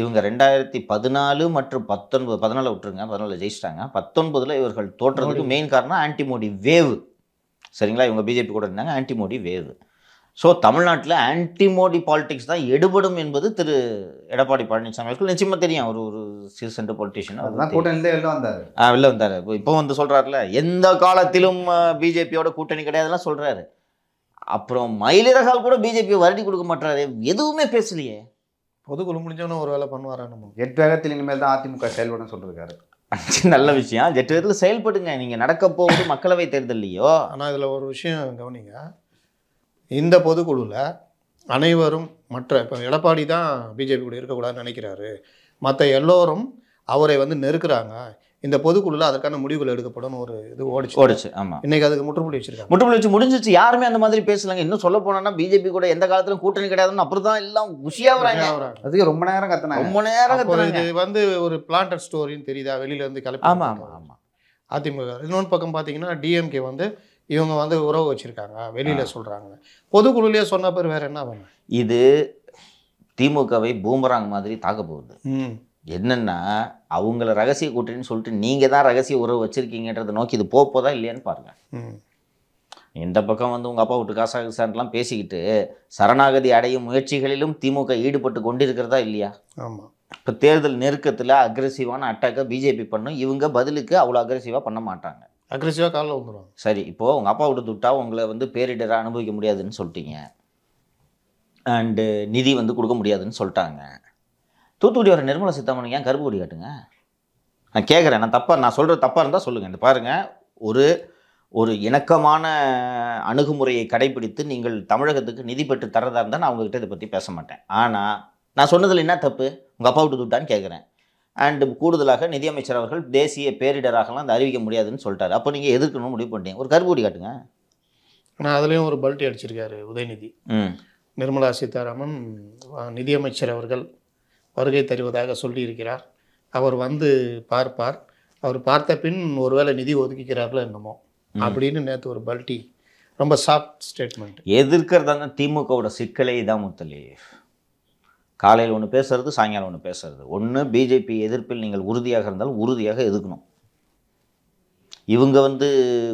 இவங்க ரெண்டாயிரத்தி பதினாலு மற்றும் பத்தொன்பது பதினாலு விட்டுருங்க பதினாலு ஜெயிச்சிட்டாங்க பத்தொன்பதில் இவர்கள் தோற்றதுக்கு மெயின் காரணம் ஆன்டிமோடி வேவ் வேவு சரிங்களா இவங்க பிஜேபி கூட இருந்தாங்க ஆன்டிமோடி வேவ் வேவு ஸோ தமிழ்நாட்டில் ஆன்டிமோடி பாலிடிக்ஸ் தான் எடுபடும் என்பது திரு எடப்பாடி பழனிசாமி அவர்கள் நிச்சயமாக தெரியும் ஒரு ஒரு சீசன்ட் பொலிட்டிஷியன் வெளில வந்தார் வெளில வந்தார் இப்போ வந்து சொல்கிறாருல எந்த காலத்திலும் பிஜேபியோட கூட்டணி கிடையாதுலாம் சொல்கிறாரு அப்புறம் மயிலிறகால் கூட பிஜேபி வரட்டி கொடுக்க மாட்டாரு எதுவுமே பேசலையே பொதுக்குழு முடிஞ்சவனே ஒரு வேலை பண்ணுவாரா நம்ம ஜெட் வேகத்தில் இனிமேல் தான் அதிமுக செயல்பட சொல்லிருக்காரு நல்ல விஷயம் எட்டு விதத்தில் செயல்படுங்க நீங்கள் நடக்க போகுது மக்களவை தேர்தல் இல்லையோ ஆனால் இதில் ஒரு விஷயம் கவனிங்க இந்த பொதுக்குழுவில் அனைவரும் மற்ற இப்போ எடப்பாடி தான் பிஜேபி கூட இருக்கக்கூடாதுன்னு நினைக்கிறாரு மற்ற எல்லோரும் அவரை வந்து நெருக்கிறாங்க இந்த பொதுக்குழுல அதற்கான முடிவுகள் எடுக்கப்படும் ஒரு இது ஓடிச்சு ஓடிச்சு ஆமா இன்னைக்கு அதுக்கு முற்றுப்புள்ளி வச்சிருக்கோம் முற்றுப்புள்ளி வச்சு முடிஞ்சிச்சு யாருமே அந்த மாதிரி பேசலங்க இன்னும் சொல்ல போனோம்னா பிஜேபி கூட எந்த காலத்திலும் கூட்டணி கிடையாதுன்னு அப்புறம் தான் எல்லாம் குஷியா வராங்க அதுக்கு ரொம்ப நேரம் கத்தனா ரொம்ப நேரம் இது வந்து ஒரு பிளான்டட் ஸ்டோரின்னு தெரியுதா வெளியில இருந்து கிளப்பி ஆமா ஆமா ஆமா அதிமுக இன்னொன்று பக்கம் பாத்தீங்கன்னா டிஎம்கே வந்து இவங்க வந்து உறவு வச்சிருக்காங்க வெளியில சொல்றாங்க பொதுக்குழுலயே சொன்ன பேர் வேற என்ன பண்ண இது திமுகவை பூமராங் மாதிரி தாக்க போகுது என்னென்னா அவங்கள ரகசிய கூட்டணின்னு சொல்லிட்டு நீங்கள் தான் ரகசிய உறவு வச்சுருக்கீங்கன்றதை நோக்கி இது போதா இல்லையான்னு பாருங்கள் இந்த பக்கம் வந்து உங்கள் அப்பா விட்டு சார்லாம் பேசிக்கிட்டு சரணாகதி அடையும் முயற்சிகளிலும் திமுக ஈடுபட்டு கொண்டிருக்கிறதா இல்லையா ஆமாம் இப்போ தேர்தல் நெருக்கத்தில் அக்ரெசிவான அட்டாக்கை பிஜேபி பண்ணும் இவங்க பதிலுக்கு அவ்வளோ அக்ரெசிவாக பண்ண மாட்டாங்க அக்ரெசிவாக காலில் வந்துடும் சரி இப்போது உங்கள் அப்பா விட்டு துட்டா உங்களை வந்து பேரிடராக அனுபவிக்க முடியாதுன்னு சொல்லிட்டீங்க அண்டு நிதி வந்து கொடுக்க முடியாதுன்னு சொல்லிட்டாங்க தூத்துக்குடி வர நிர்மலா சீதாராமன் ஏன் கருப்பு கொடி காட்டுங்க நான் கேட்குறேன் நான் தப்பாக நான் சொல்கிற தப்பாக இருந்தால் சொல்லுங்கள் இந்த பாருங்கள் ஒரு ஒரு இணக்கமான அணுகுமுறையை கடைபிடித்து நீங்கள் தமிழகத்துக்கு நிதி பெற்று தரதாக இருந்தால் நான் உங்ககிட்ட இதை பற்றி பேச மாட்டேன் ஆனால் நான் சொன்னதில் என்ன தப்பு உங்கள் அப்பா விட்டு தூட்டான்னு கேட்குறேன் அண்டு கூடுதலாக நிதியமைச்சர் அவர்கள் தேசிய பேரிடராகலாம் அதை அறிவிக்க முடியாதுன்னு சொல்லிட்டாரு அப்போ நீங்கள் எதிர்க்கணும்னு முடிவு பண்ணிட்டீங்க ஒரு கருப்பு கொடி காட்டுங்க ஆனால் அதுலேயும் ஒரு பல்ட்டி அடிச்சிருக்காரு உதயநிதி நிர்மலா சீதாராமன் நிதியமைச்சர் அவர்கள் வருகை தருவதாக சொல்லியிருக்கிறார் அவர் வந்து பார்ப்பார் அவர் பார்த்த பின் ஒருவேளை நிதி ஒதுக்கிக்கிறார்களோ என்னமோ அப்படின்னு நேற்று ஒரு பல்டி ரொம்ப சாஃப்ட் ஸ்டேட்மெண்ட் எதிர்க்கிறதாங்க திமுகவோட சிக்கலே தான் முத்தலி காலையில் ஒன்று பேசுறது சாயங்காலம் ஒன்று பேசுறது ஒன்று பிஜேபி எதிர்ப்பில் நீங்கள் உறுதியாக இருந்தால் உறுதியாக எதுக்கணும் இவங்க வந்து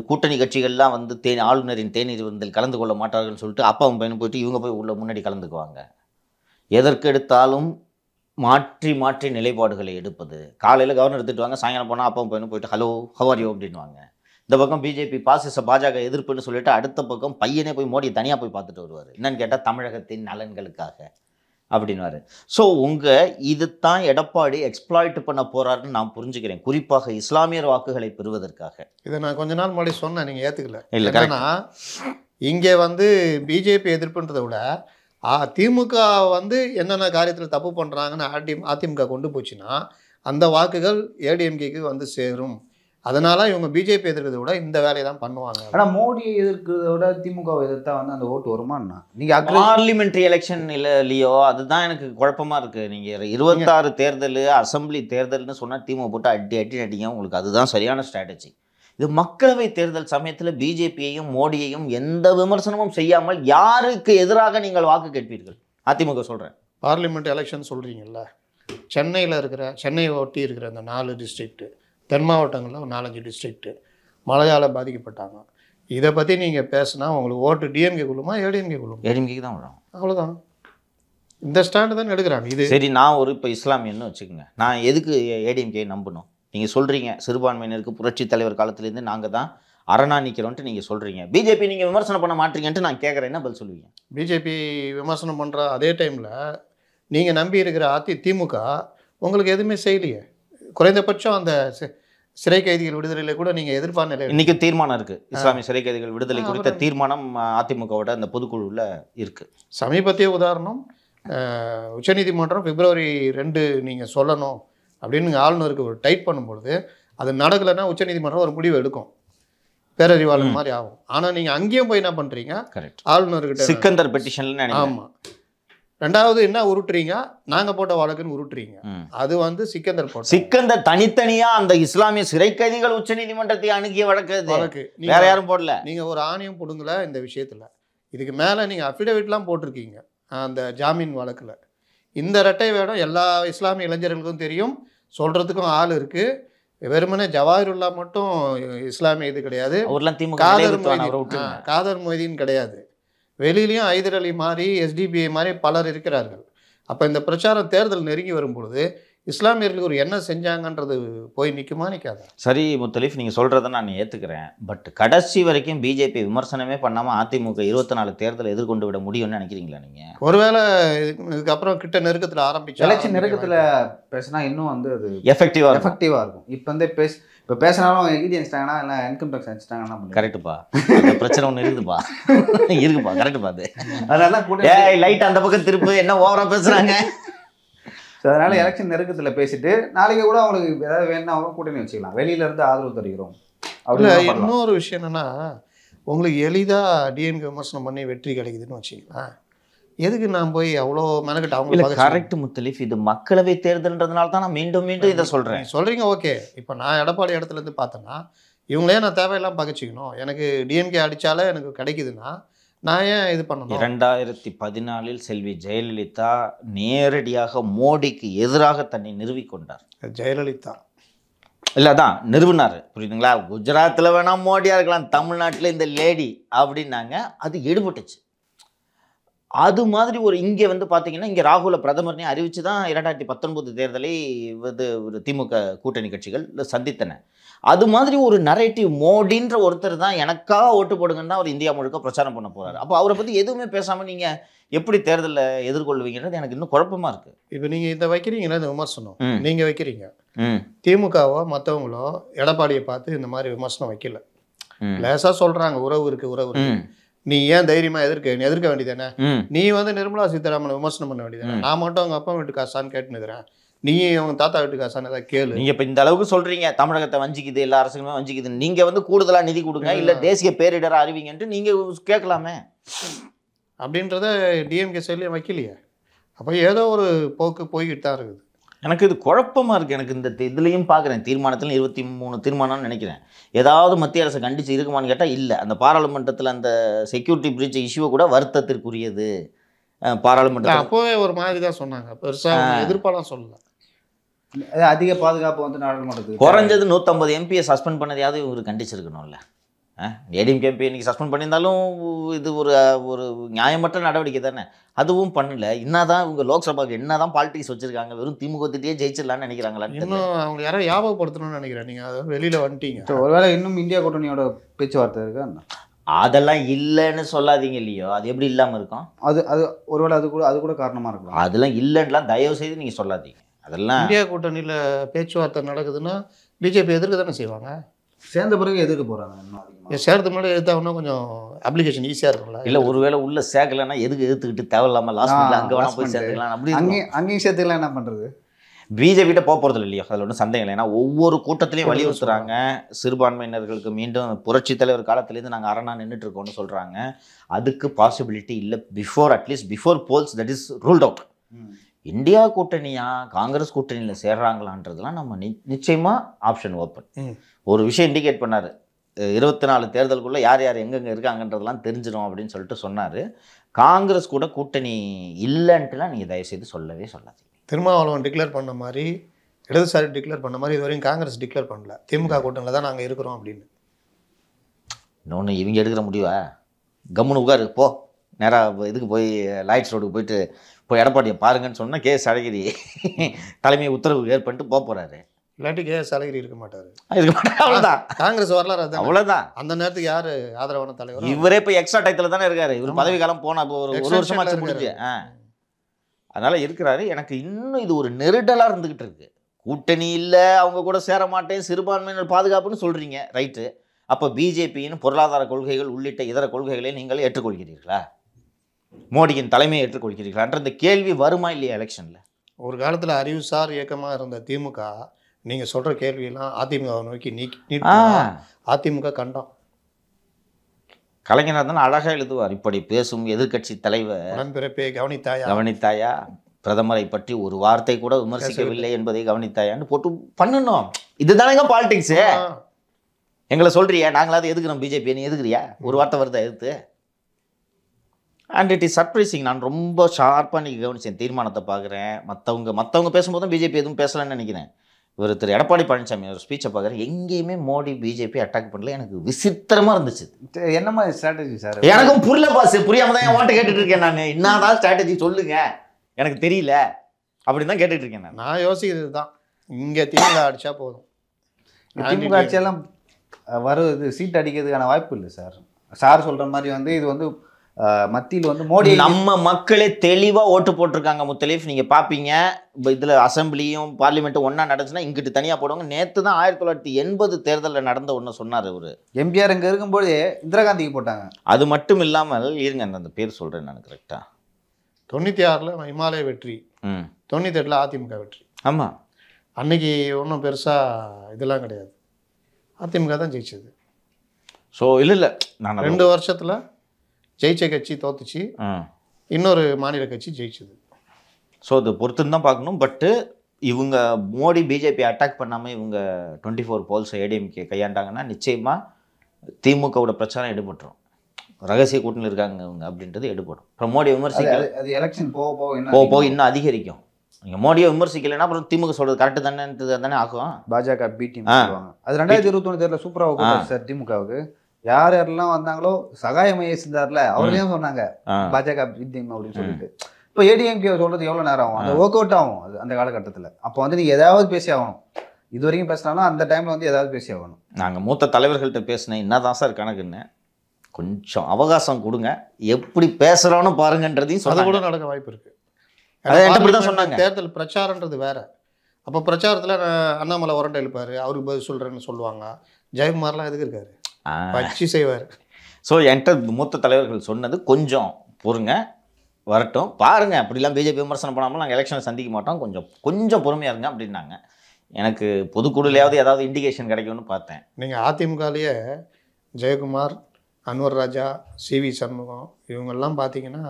கூட்டணி கட்சிகள்லாம் வந்து தேன் ஆளுநரின் தேநீர் விருந்தில் கலந்து கொள்ள மாட்டார்கள்னு சொல்லிட்டு அப்பா அவன் பையனும் போயிட்டு இவங்க போய் உள்ள முன்னாடி கலந்துக்குவாங்க எதற்கெடுத்தாலும் மாற்றி மாற்றி நிலைப்பாடுகளை எடுப்பது காலையில் கவர்னர் எடுத்துகிட்டு வாங்க சாயங்காலம் போனால் அப்பா பையனும் போயிட்டு ஹலோ ஹவாரியோ அப்படின்வாங்க இந்த பக்கம் பிஜேபி பாசிச பாஜக எதிர்ப்புன்னு சொல்லிட்டு அடுத்த பக்கம் பையனே போய் மோடி தனியாக போய் பார்த்துட்டு வருவார் என்னன்னு கேட்டால் தமிழகத்தின் நலன்களுக்காக அப்படின்வாரு ஸோ உங்கள் இது தான் எடப்பாடி எக்ஸ்ப்ளாய்ட் பண்ண போகிறாருன்னு நான் புரிஞ்சுக்கிறேன் குறிப்பாக இஸ்லாமியர் வாக்குகளை பெறுவதற்காக இதை நான் கொஞ்ச நாள் முன்னாடி சொன்னேன் நீங்கள் ஏற்றுக்கல இல்லை ஏன்னா இங்கே வந்து பிஜேபி எதிர்ப்புன்றதை விட திமுக வந்து என்னென்ன காரியத்தில் தப்பு பண்ணுறாங்கன்னு அடி அதிமுக கொண்டு போச்சுன்னா அந்த வாக்குகள் ஏடிஎம்கேக்கு வந்து சேரும் அதனால் இவங்க பிஜேபி எதிர்க்கிறத விட இந்த வேலையை தான் பண்ணுவாங்க ஆனால் மோடியை எதிர்க்கிறத விட திமுக எதிர்த்தா வந்து அந்த ஓட்டு வருமானா நீங்கள் பார்லிமெண்ட்ரி எலெக்ஷன் இல்லை இல்லையோ அதுதான் எனக்கு குழப்பமாக இருக்குது நீங்கள் இருபத்தாறு தேர்தல் அசம்பிளி தேர்தல்னு சொன்னால் திமுக போட்டு அட்டி அட்டி நட்டிங்க உங்களுக்கு அதுதான் சரியான ஸ்ட்ராட்டஜி இது மக்களவை தேர்தல் சமயத்தில் பிஜேபியையும் மோடியையும் எந்த விமர்சனமும் செய்யாமல் யாருக்கு எதிராக நீங்கள் வாக்கு கேட்பீர்கள் அதிமுக சொல்கிறேன் பார்லிமெண்ட் எலெக்ஷன் சொல்கிறீங்கள சென்னையில் இருக்கிற சென்னையை ஒட்டி இருக்கிற அந்த நாலு டிஸ்ட்ரிக்ட்டு தென் மாவட்டங்களில் ஒரு நாலஞ்சு டிஸ்ட்ரிக்ட்டு மழையால் பாதிக்கப்பட்டாங்க இதை பற்றி நீங்கள் பேசுனா உங்களுக்கு ஓட்டு டிஎம்கே குழுமா ஏடிஎம்கே குழுமா ஏடிஎம்கேக்கு தான் வரும் அவ்வளோதான் இந்த ஸ்டாண்டு தான் எடுக்கிறாங்க இது சரி நான் ஒரு இப்போ இஸ்லாமியன்னு வச்சுக்கோங்க நான் எதுக்கு ஏடிஎம்கே நம்பணும் நீங்கள் சொல்கிறீங்க சிறுபான்மையினருக்கு புரட்சி தலைவர் காலத்துலேருந்து நாங்கள் தான் அரணா நிற்கிறோன்ட்டு நீங்கள் சொல்கிறீங்க பிஜேபி நீங்கள் விமர்சனம் பண்ண மாட்டீங்கன்ட்டு நான் கேட்குறேன் என்ன பதில் சொல்லுவீங்க பிஜேபி விமர்சனம் பண்ணுற அதே டைமில் நீங்கள் நம்பி இருக்கிற அதி திமுக உங்களுக்கு எதுவுமே செய்யலையே குறைந்தபட்சம் அந்த சிறை கைதிகள் விடுதலையில் கூட நீங்கள் எதிர்பார்க்கல இன்றைக்கி தீர்மானம் இருக்குது இஸ்லாமிய சிறை கைதிகள் விடுதலை குறித்த தீர்மானம் அதிமுகவோட அந்த பொதுக்குழுவில் இருக்குது சமீபத்திய உதாரணம் உச்சநீதிமன்றம் பிப்ரவரி ரெண்டு நீங்கள் சொல்லணும் அப்படின்னு ஆளுநருக்கு ஒரு டைட் பண்ணும்பொழுது அது நடக்கலைன்னா உச்சநீதிமன்றம் ஒரு முடிவு எடுக்கும் பேரறிவாளர் மாதிரி ஆகும் ஆனால் நீங்கள் அங்கேயும் போய் என்ன பண்ணுறீங்க கரெக்ட் ஆளுநர்கிட்ட சிக்கந்தர் பெட்டிஷன் ஆமாம் ரெண்டாவது என்ன உருட்டுறீங்க நாங்கள் போட்ட வழக்குன்னு உருட்டுறீங்க அது வந்து சிக்கந்தர் போட்ட சிக்கந்தர் தனித்தனியாக அந்த இஸ்லாமிய சிறை கைதிகள் உச்ச நீதிமன்றத்தை அணுகிய வழக்கு வழக்கு வேற யாரும் போடல நீங்கள் ஒரு ஆணையம் கொடுங்கல இந்த விஷயத்தில் இதுக்கு மேலே நீங்கள் அஃபிடவிட்லாம் போட்டிருக்கீங்க அந்த ஜாமீன் வழக்கில் இந்த ரெட்டை வேடம் எல்லா இஸ்லாமிய இளைஞர்களுக்கும் தெரியும் சொல்கிறதுக்கும் ஆள் இருக்குது வெறுமனே ஜவாஹிருல்லா மட்டும் இஸ்லாமிய இது கிடையாது காதர் காதர் மொய்தீன் கிடையாது வெளியிலையும் ஐதர் அலி மாதிரி எஸ்டிபிஐ மாதிரி பலர் இருக்கிறார்கள் அப்போ இந்த பிரச்சாரம் தேர்தல் நெருங்கி வரும் பொழுது இஸ்லாமியர்கள் ஒரு என்ன செஞ்சாங்கன்றது போய் நிற்குமா நிற்காது சரி முத்தலீஃப் நீங்கள் சொல்கிறத நான் ஏற்றுக்கிறேன் பட் கடைசி வரைக்கும் பிஜேபி விமர்சனமே பண்ணாமல் அதிமுக இருபத்தி நாலு தேர்தலில் எதிர்கொண்டு விட முடியும்னு நினைக்கிறீங்களா நீங்கள் ஒருவேளை இதுக்கப்புறம் கிட்ட நெருக்கத்தில் ஆரம்பிச்சு எலெக்ஷன் நெருக்கத்தில் பேசினா இன்னும் வந்து அது எஃபெக்டிவாக எஃபெக்டிவாக இருக்கும் இப்போ வந்து பேச இப்போ பேசினாலும் இடி அடிச்சிட்டாங்கன்னா இல்லை இன்கம் டேக்ஸ் அடிச்சிட்டாங்கன்னா கரெக்டுப்பா பிரச்சனை ஒன்று இருக்குதுப்பா இருக்குப்பா கரெக்டுப்பா அது அதெல்லாம் லைட் அந்த பக்கம் திருப்பு என்ன ஓவராக பேசுகிறாங்க ஸோ அதனால் எலெக்ஷன் நெருக்கத்தில் பேசிட்டு நாளைக்கு கூட அவங்களுக்கு ஏதாவது வேணும்னா அவங்களும் கூட்டணி வச்சுக்கலாம் வெளியிலேருந்து ஆதரவு தருகிறோம் இல்லை இன்னொரு விஷயம் என்னென்னா உங்களுக்கு எளிதாக டிஎன்கே விமர்சனம் பண்ணி வெற்றி கிடைக்குதுன்னு வச்சுக்கலாம் எதுக்கு நான் போய் அவ்வளோ மெனக்கிட்ட அவங்களுக்கு கரெக்ட் முத்தலீஃப் இது மக்களவை தேர்தல்ன்றதுனால தான் நான் மீண்டும் மீண்டும் இதை சொல்கிறேன் சொல்கிறீங்க ஓகே இப்போ நான் எடப்பாடி இடத்துலேருந்து பார்த்தேன்னா இவங்களே நான் தேவையெல்லாம் பகிச்சிக்கணும் எனக்கு டிஎன்கே அடித்தாலே எனக்கு கிடைக்குதுன்னா நான் ஏன் இது பண்ணணும் இரண்டாயிரத்தி பதினாலில் செல்வி ஜெயலலிதா நேரடியாக மோடிக்கு எதிராக தன்னை நிறுவிக்கொண்டார் ஜெயலலிதா இல்லை தான் நிறுவனார் புரியுதுங்களா குஜராத்தில் வேணால் மோடியாக இருக்கலாம் தமிழ்நாட்டில் இந்த லேடி அப்படின்னாங்க அது எடுபட்டுச்சு அது மாதிரி ஒரு இங்கே வந்து பார்த்தீங்கன்னா இங்கே ராகுல பிரதமர்னே அறிவித்து தான் இரண்டாயிரத்தி பத்தொன்பது தேர்தலை இது ஒரு திமுக கூட்டணி கட்சிகள் சந்தித்தன அது மாதிரி ஒரு நரேட்டிவ் மோடின்ற ஒருத்தர் தான் எனக்காக ஓட்டு போடுங்கன்னா அவர் இந்தியா முழுக்க பிரச்சாரம் பண்ண போறாரு அப்போ அவரை பத்தி எதுவுமே பேசாம நீங்க எப்படி தேர்தலில் எதிர்கொள்வீங்கன்றது எனக்கு இன்னும் குழப்பமா இருக்கு இப்போ நீங்க இதை வைக்கிறீங்கன்னா இந்த விமர்சனம் நீங்க வைக்கிறீங்க திமுகவோ மற்றவங்களோ எடப்பாடியை பார்த்து இந்த மாதிரி விமர்சனம் வைக்கல லேசா சொல்றாங்க உறவு இருக்கு உறவு நீ ஏன் தைரியமா எதிர்க்க நீ எதிர்க்க வேண்டியதானே நீ வந்து நிர்மலா சீதாராமன் விமர்சனம் பண்ண வேண்டியதானே நான் மட்டும் அவங்க அப்பா வீட்டு காசான்னு கேட்டுனுக்கிறேன் நீ அவங்க தாத்தா வீட்டுக்கு ஆசான ஏதாவது கேளு நீங்கள் இப்போ இந்த அளவுக்கு சொல்கிறீங்க தமிழகத்தை வஞ்சிக்குது எல்லா அரசுகளுமே வஞ்சிக்குது நீங்கள் வந்து கூடுதலாக நிதி கொடுங்க இல்லை தேசிய பேரிடராக அறிவிங்கன்ட்டு நீங்கள் கேட்கலாமே அப்படின்றத டிஎம்கே சைட்லேயே வைக்கலையே அப்போ ஏதோ ஒரு போக்கு போய்கிட்டு தான் இருக்குது எனக்கு இது குழப்பமாக இருக்குது எனக்கு இந்த இதுலேயும் பார்க்குறேன் தீர்மானத்தில் இருபத்தி மூணு தீர்மானம்னு நினைக்கிறேன் ஏதாவது மத்திய அரசு கண்டித்து இருக்குமான்னு கேட்டால் இல்லை அந்த பாராளுமன்றத்தில் அந்த செக்யூரிட்டி பிரிட்ஜ் இஷ்யூ கூட வருத்தத்திற்குரியது பாராளுமன்றம் அப்போவே ஒரு மாதிரி தான் சொன்னாங்க பெருசாக எதிர்ப்பாலாம் சொல்லலாம் அதிக பாதுகாப்பு வந்து நாடாளுமன்றத்துக்கு குறைஞ்சது நூற்றம்பது எம்பியை சஸ்பெண்ட் பண்ணதையாவது இவர் கண்டிச்சிருக்கணும்ல ஏடிஎம் கேம்பி இன்றைக்கி சஸ்பெண்ட் பண்ணியிருந்தாலும் இது ஒரு ஒரு நியாயமற்ற நடவடிக்கை தானே அதுவும் பண்ணல என்ன தான் இவங்க லோக்சபாவுக்கு என்ன தான் பாலிடிக்ஸ் வச்சுருக்காங்க வெறும் திமுக திட்டியே ஜெயிச்சிடலான்னு நினைக்கிறாங்களா இன்னும் அவங்க யாரும் ஞாபகப்படுத்தணும்னு நினைக்கிறேன் நீங்கள் அதை வெளியில் வந்துட்டீங்க ஒருவேளை இன்னும் இந்தியா கூட்டணியோட பேச்சுவார்த்தை இருக்கா அதெல்லாம் இல்லைன்னு சொல்லாதீங்க இல்லையோ அது எப்படி இல்லாமல் இருக்கும் அது அது ஒருவேளை அது கூட அது கூட காரணமாக இருக்கும் அதெல்லாம் இல்லைன்னா தயவு செய்து நீங்கள் சொல்லாதீங்க அதெல்லாம் இந்தியா கூட்டணியில் பேச்சுவார்த்தை நடக்குதுன்னா பிஜேபி எதிர்க்க தானே செய்வாங்க சேர்ந்த பிறகு எதிர்க்க போகிறாங்க இன்னும் அதிகமாக சேர்ந்து முன்னாடி எடுத்தாங்கன்னா கொஞ்சம் அப்ளிகேஷன் ஈஸியாக இருக்கும்ல இல்லை ஒருவேளை உள்ள சேர்க்கலன்னா எதுக்கு எதிர்த்துக்கிட்டு தேவையில்லாமல் லாஸ்ட் அங்கே வேணால் போய் சேர்த்துக்கலாம் அப்படி அங்கேயும் அங்கேயும் சேர்த்துக்கலாம் என்ன பண்ணுறது பிஜேபிகிட்ட போக போகிறது இல்லையா அதில் ஒன்றும் சந்தேகம் இல்லை ஏன்னா ஒவ்வொரு கூட்டத்திலையும் வலியுறுத்துறாங்க சிறுபான்மையினர்களுக்கு மீண்டும் புரட்சி தலைவர் காலத்திலேருந்து நாங்கள் அரணா நின்றுட்டு இருக்கோம்னு சொல்கிறாங்க அதுக்கு பாசிபிலிட்டி இல்லை before atleast before polls that is ruled out India கூட்டணியா காங்கிரஸ் கூட்டணியில் சேர்றாங்களான்றதுலாம் நம்ம நி நிச்சயமாக ஆப்ஷன் ஓப்பன் ஒரு விஷயம் இண்டிகேட் பண்ணார் இருபத்தி நாலு தேர்தலுக்குள்ளே யார் யார் எங்கெங்கே இருக்காங்கன்றதெல்லாம் தெரிஞ்சிடும் அப்படின்னு சொல்லிட்டு சொன்னார் காங்கிரஸ் கூட கூட்டணி இல்லைன்ட்டுலாம் நீங்கள் தயவுசெய்து சொல்லவே சொல்லாதீங்க திருமாவளவன் டிக்ளேர் பண்ண மாதிரி இடதுசாரி டிக்ளேர் பண்ண மாதிரி இதுவரையும் காங்கிரஸ் டிக்ளேர் பண்ணல திமுக கூட்டணியில் தான் நாங்கள் இருக்கிறோம் அப்படின்னு இன்னொன்று இவங்க எடுக்கிற முடிவா கம்முனு உட்காரு போ நேராக இதுக்கு போய் லைட்ஸ் ரோடுக்கு போயிட்டு இப்போ எடப்பாடியை பாருங்கன்னு சொன்னால் கே அழகிரி தலைமை உத்தரவு ஏற்பட்டு போக போகிறாரு இல்லாட்டி கே எஸ் அழகிரி இருக்க மாட்டார் இருக்க மாட்டார் அவ்வளோதான் காங்கிரஸ் வரலாறு அது அவ்வளோதான் அந்த நேரத்துக்கு யார் ஆதரவான தலைவர் இவரே இப்போ எக்ஸ்ட்ரா டைத்தில் தானே இருக்காரு இவர் பதவி காலம் போனால் இப்போ ஒரு ஒரு வருஷமாக முடிஞ்சு ஆ அதனால் இருக்கிறாரு எனக்கு இன்னும் இது ஒரு நெருடலாக இருந்துக்கிட்டு இருக்கு கூட்டணி இல்லை அவங்க கூட சேர மாட்டேன் சிறுபான்மையினர் பாதுகாப்புன்னு சொல்கிறீங்க ரைட்டு அப்போ பிஜேபியின் பொருளாதார கொள்கைகள் உள்ளிட்ட இதர கொள்கைகளை நீங்கள் ஏற்றுக்கொள்கிறீர்களா மோடியின் தலைமையை ஏற்றுக்கொள்கிறீர்களான்ற அந்த கேள்வி வருமா இல்லையா எலெக்ஷனில் ஒரு காலத்தில் அறிவுசார் இயக்கமாக இருந்த திமுக நீங்கள் சொல்கிற கேள்வியெல்லாம் அதிமுகவை நோக்கி நீக்கி அதிமுக கண்டம் கலைஞர் தான் அழகாக எழுதுவார் இப்படி பேசும் எதிர்கட்சி தலைவர் பிறப்பே கவனித்தாயா கவனித்தாயா பிரதமரை பற்றி ஒரு வார்த்தை கூட விமர்சிக்கவில்லை என்பதை கவனித்தாயான்னு போட்டு பண்ணணும் தானேங்க பாலிடிக்ஸு எங்களை சொல்றியா நாங்களாவது எதுக்குறோம் பிஜேபி நீ எதுக்குறியா ஒரு வார்த்தை வருதா எதிர்த்து அண்ட் இட் இஸ் சர்ப்ரைசிங் நான் ரொம்ப ஷார்ப்பாக இன்றைக்கி கவனித்தேன் தீர்மானத்தை பார்க்குறேன் மற்றவங்க மற்றவங்க பேசும்போது தான் பிஜேபி எதுவும் பேசலான்னு நினைக்கிறேன் இவர் திரு எடப்பாடி பழனிசாமி ஒரு ஸ்பீச்சை பார்க்குறேன் எங்கேயுமே மோடி பிஜேபி அட்டாக் பண்ணல எனக்கு விசித்திரமாக இருந்துச்சு என்ன மாதிரி ஸ்ட்ராட்டஜி சார் எனக்கும் புரியல பாசு புரியாமல் தான் என் வாட்டை கேட்டுட்டு இருக்கேன் நான் என்ன தான் ஸ்ட்ராட்டஜி சொல்லுங்க எனக்கு தெரியல அப்படின்னு தான் கேட்டுட்டு இருக்கேன் நான் யோசிக்கிறது தான் இங்கே திமுக அடித்தா போதும் திமுக அடிச்சாலும் வருது சீட் அடிக்கிறதுக்கான வாய்ப்பு இல்லை சார் சார் சொல்கிற மாதிரி வந்து இது வந்து மத்தியில் வந்து மோடி நம்ம மக்களே தெளிவாக ஓட்டு போட்டிருக்காங்க முத்தலீஃப் நீங்கள் பார்ப்பீங்க இப்போ இதில் அசம்பிளியும் பார்லிமெண்ட்டும் ஒன்றா நடந்துச்சுன்னா இங்கிட்டு தனியாக போடுவாங்க நேற்று தான் ஆயிரத்தி தொள்ளாயிரத்தி எண்பது தேர்தலில் நடந்த ஒன்று சொன்னார் இவர் எம்பிஆர் இங்கே இருக்கும்போது இந்திரா காந்திக்கு போட்டாங்க அது மட்டும் இல்லாமல் இருங்க அந்த பேர் சொல்கிறேன் நான் கரெக்டாக தொண்ணூற்றி ஆறில் இமாலய வெற்றி தொண்ணூற்றி எட்டில் அதிமுக வெற்றி ஆமாம் அன்னைக்கு ஒன்றும் பெருசாக இதெல்லாம் கிடையாது அதிமுக தான் ஜெயிச்சது ஸோ இல்லை இல்லை நான் ரெண்டு வருஷத்தில் ஜெயிச்ச கட்சி தோத்துச்சு இன்னொரு மாநில கட்சி ஜெயிச்சது ஸோ அது பொறுத்துன்னு தான் பார்க்கணும் பட்டு இவங்க மோடி பிஜேபி அட்டாக் பண்ணாமல் இவங்க டுவெண்ட்டி ஃபோர் போல்ஸ் ஏடிஎம்கே கையாண்டாங்கன்னா நிச்சயமாக திமுகவோட பிரச்சாரம் எடுபட்டுரும் ரகசிய கூட்டணி இருக்காங்க இவங்க அப்படின்றது எடுபடும் அப்புறம் மோடி விமர்சிக்கலாம் அது எலெக்ஷன் போக போக போக இன்னும் அதிகரிக்கும் நீங்கள் மோடியை விமர்சிக்கலைன்னா அப்புறம் திமுக சொல்கிறது கரெக்டு தானே தானே ஆகும் பாஜக பிடிஎம் அது ரெண்டாயிரத்தி இருபத்தொன்னு தேர்தலில் சூப்பராக சார் திமுகவுக்கு யார் யாரெல்லாம் வந்தாங்களோ சகாயம் செஞ்சார்ல அவர்களையும் சொன்னாங்க பாஜக அப்படின்னு சொல்லிட்டு இப்போ ஏடிஎம்கே சொல்றது எவ்வளோ நேரம் ஆகும் அந்த ஒர்க் அவுட் ஆகும் அது அந்த காலகட்டத்தில் அப்போ வந்து நீங்கள் ஏதாவது பேசி ஆகணும் இது வரைக்கும் பேசினாலும் அந்த டைமில் வந்து ஏதாவது பேசி ஆகணும் நாங்கள் மூத்த தலைவர்கள்ட்ட பேசினேன் என்ன தான் சார் கணக்குன்னு கொஞ்சம் அவகாசம் கொடுங்க எப்படி பேசுகிறோன்னு பாருங்கன்றதையும் சொல்ல கூட நடக்க வாய்ப்பு இருக்குது சொன்னாங்க தேர்தல் பிரச்சாரன்றது வேற அப்போ பிரச்சாரத்தில் அண்ணாமலை உரண்டை எழுப்பார் அவருக்கு பதில் சொல்கிறேன்னு சொல்லுவாங்க ஜெயக்குமார்லாம் எதுக்கு இருக்காரு வச்சு செய்வார் ஸோ என்கிட்ட மூத்த தலைவர்கள் சொன்னது கொஞ்சம் பொறுங்க வரட்டும் பாருங்கள் அப்படிலாம் பிஜேபி விமர்சனம் பண்ணாமல் நாங்கள் எலெக்ஷனை சந்திக்க மாட்டோம் கொஞ்சம் கொஞ்சம் பொறுமையாக இருங்க அப்படின்னாங்க எனக்கு பொதுக்குழுலையாவது ஏதாவது இண்டிகேஷன் கிடைக்கும்னு பார்த்தேன் நீங்கள் அதிமுகலேயே ஜெயக்குமார் அன்வர் ராஜா சி வி சண்முகம் இவங்கெல்லாம் பார்த்தீங்கன்னா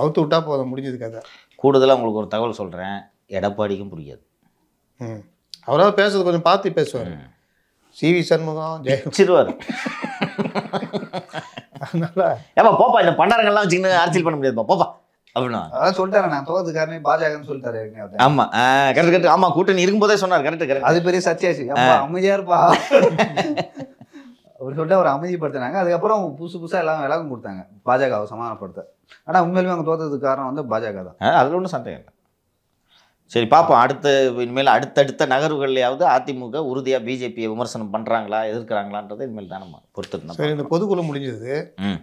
அவுத்து விட்டால் போதும் முடிஞ்சது கதை கூடுதலாக உங்களுக்கு ஒரு தகவல் சொல்கிறேன் எடப்பாடிக்கும் புரியாது ம் அவரால் பேசுறது கொஞ்சம் பார்த்து பேசுவார் சி வி சண்முகம் ஜெயிச்சிருவார் அதனால ஏப்பா போப்பா இந்த பண்டாரங்கள்லாம் வச்சுக்கின்னு அரசியல் பண்ண முடியாதுப்பா போப்பா அப்படின்னா அதான் நான் பாஜகன்னு சொல்லிட்டாரு ஆமா ஆமா அது பெரிய அமைதியா இருப்பா சொல்லிட்டு அவர் அதுக்கப்புறம் புதுசு புதுசா எல்லாம் விளக்கம் கொடுத்தாங்க பாஜகவை சமாதானப்படுத்த ஆனா உண்மையிலுமே அவங்க தோத்ததுக்கு காரணம் வந்து பாஜக தான் அதுல ஒண்ணு சந்தேகம் இல்லை சரி பார்ப்போம் அடுத்த இனிமேல் அடுத்தடுத்த நகர்வுகள்லையாவது அதிமுக உறுதியாக பிஜேபியை விமர்சனம் பண்ணுறாங்களா எதிர்க்கிறாங்களான்றது இனிமேல் தான் நம்ம பொறுத்திருந்தோம் சரி இந்த பொதுக்குழு முடிஞ்சது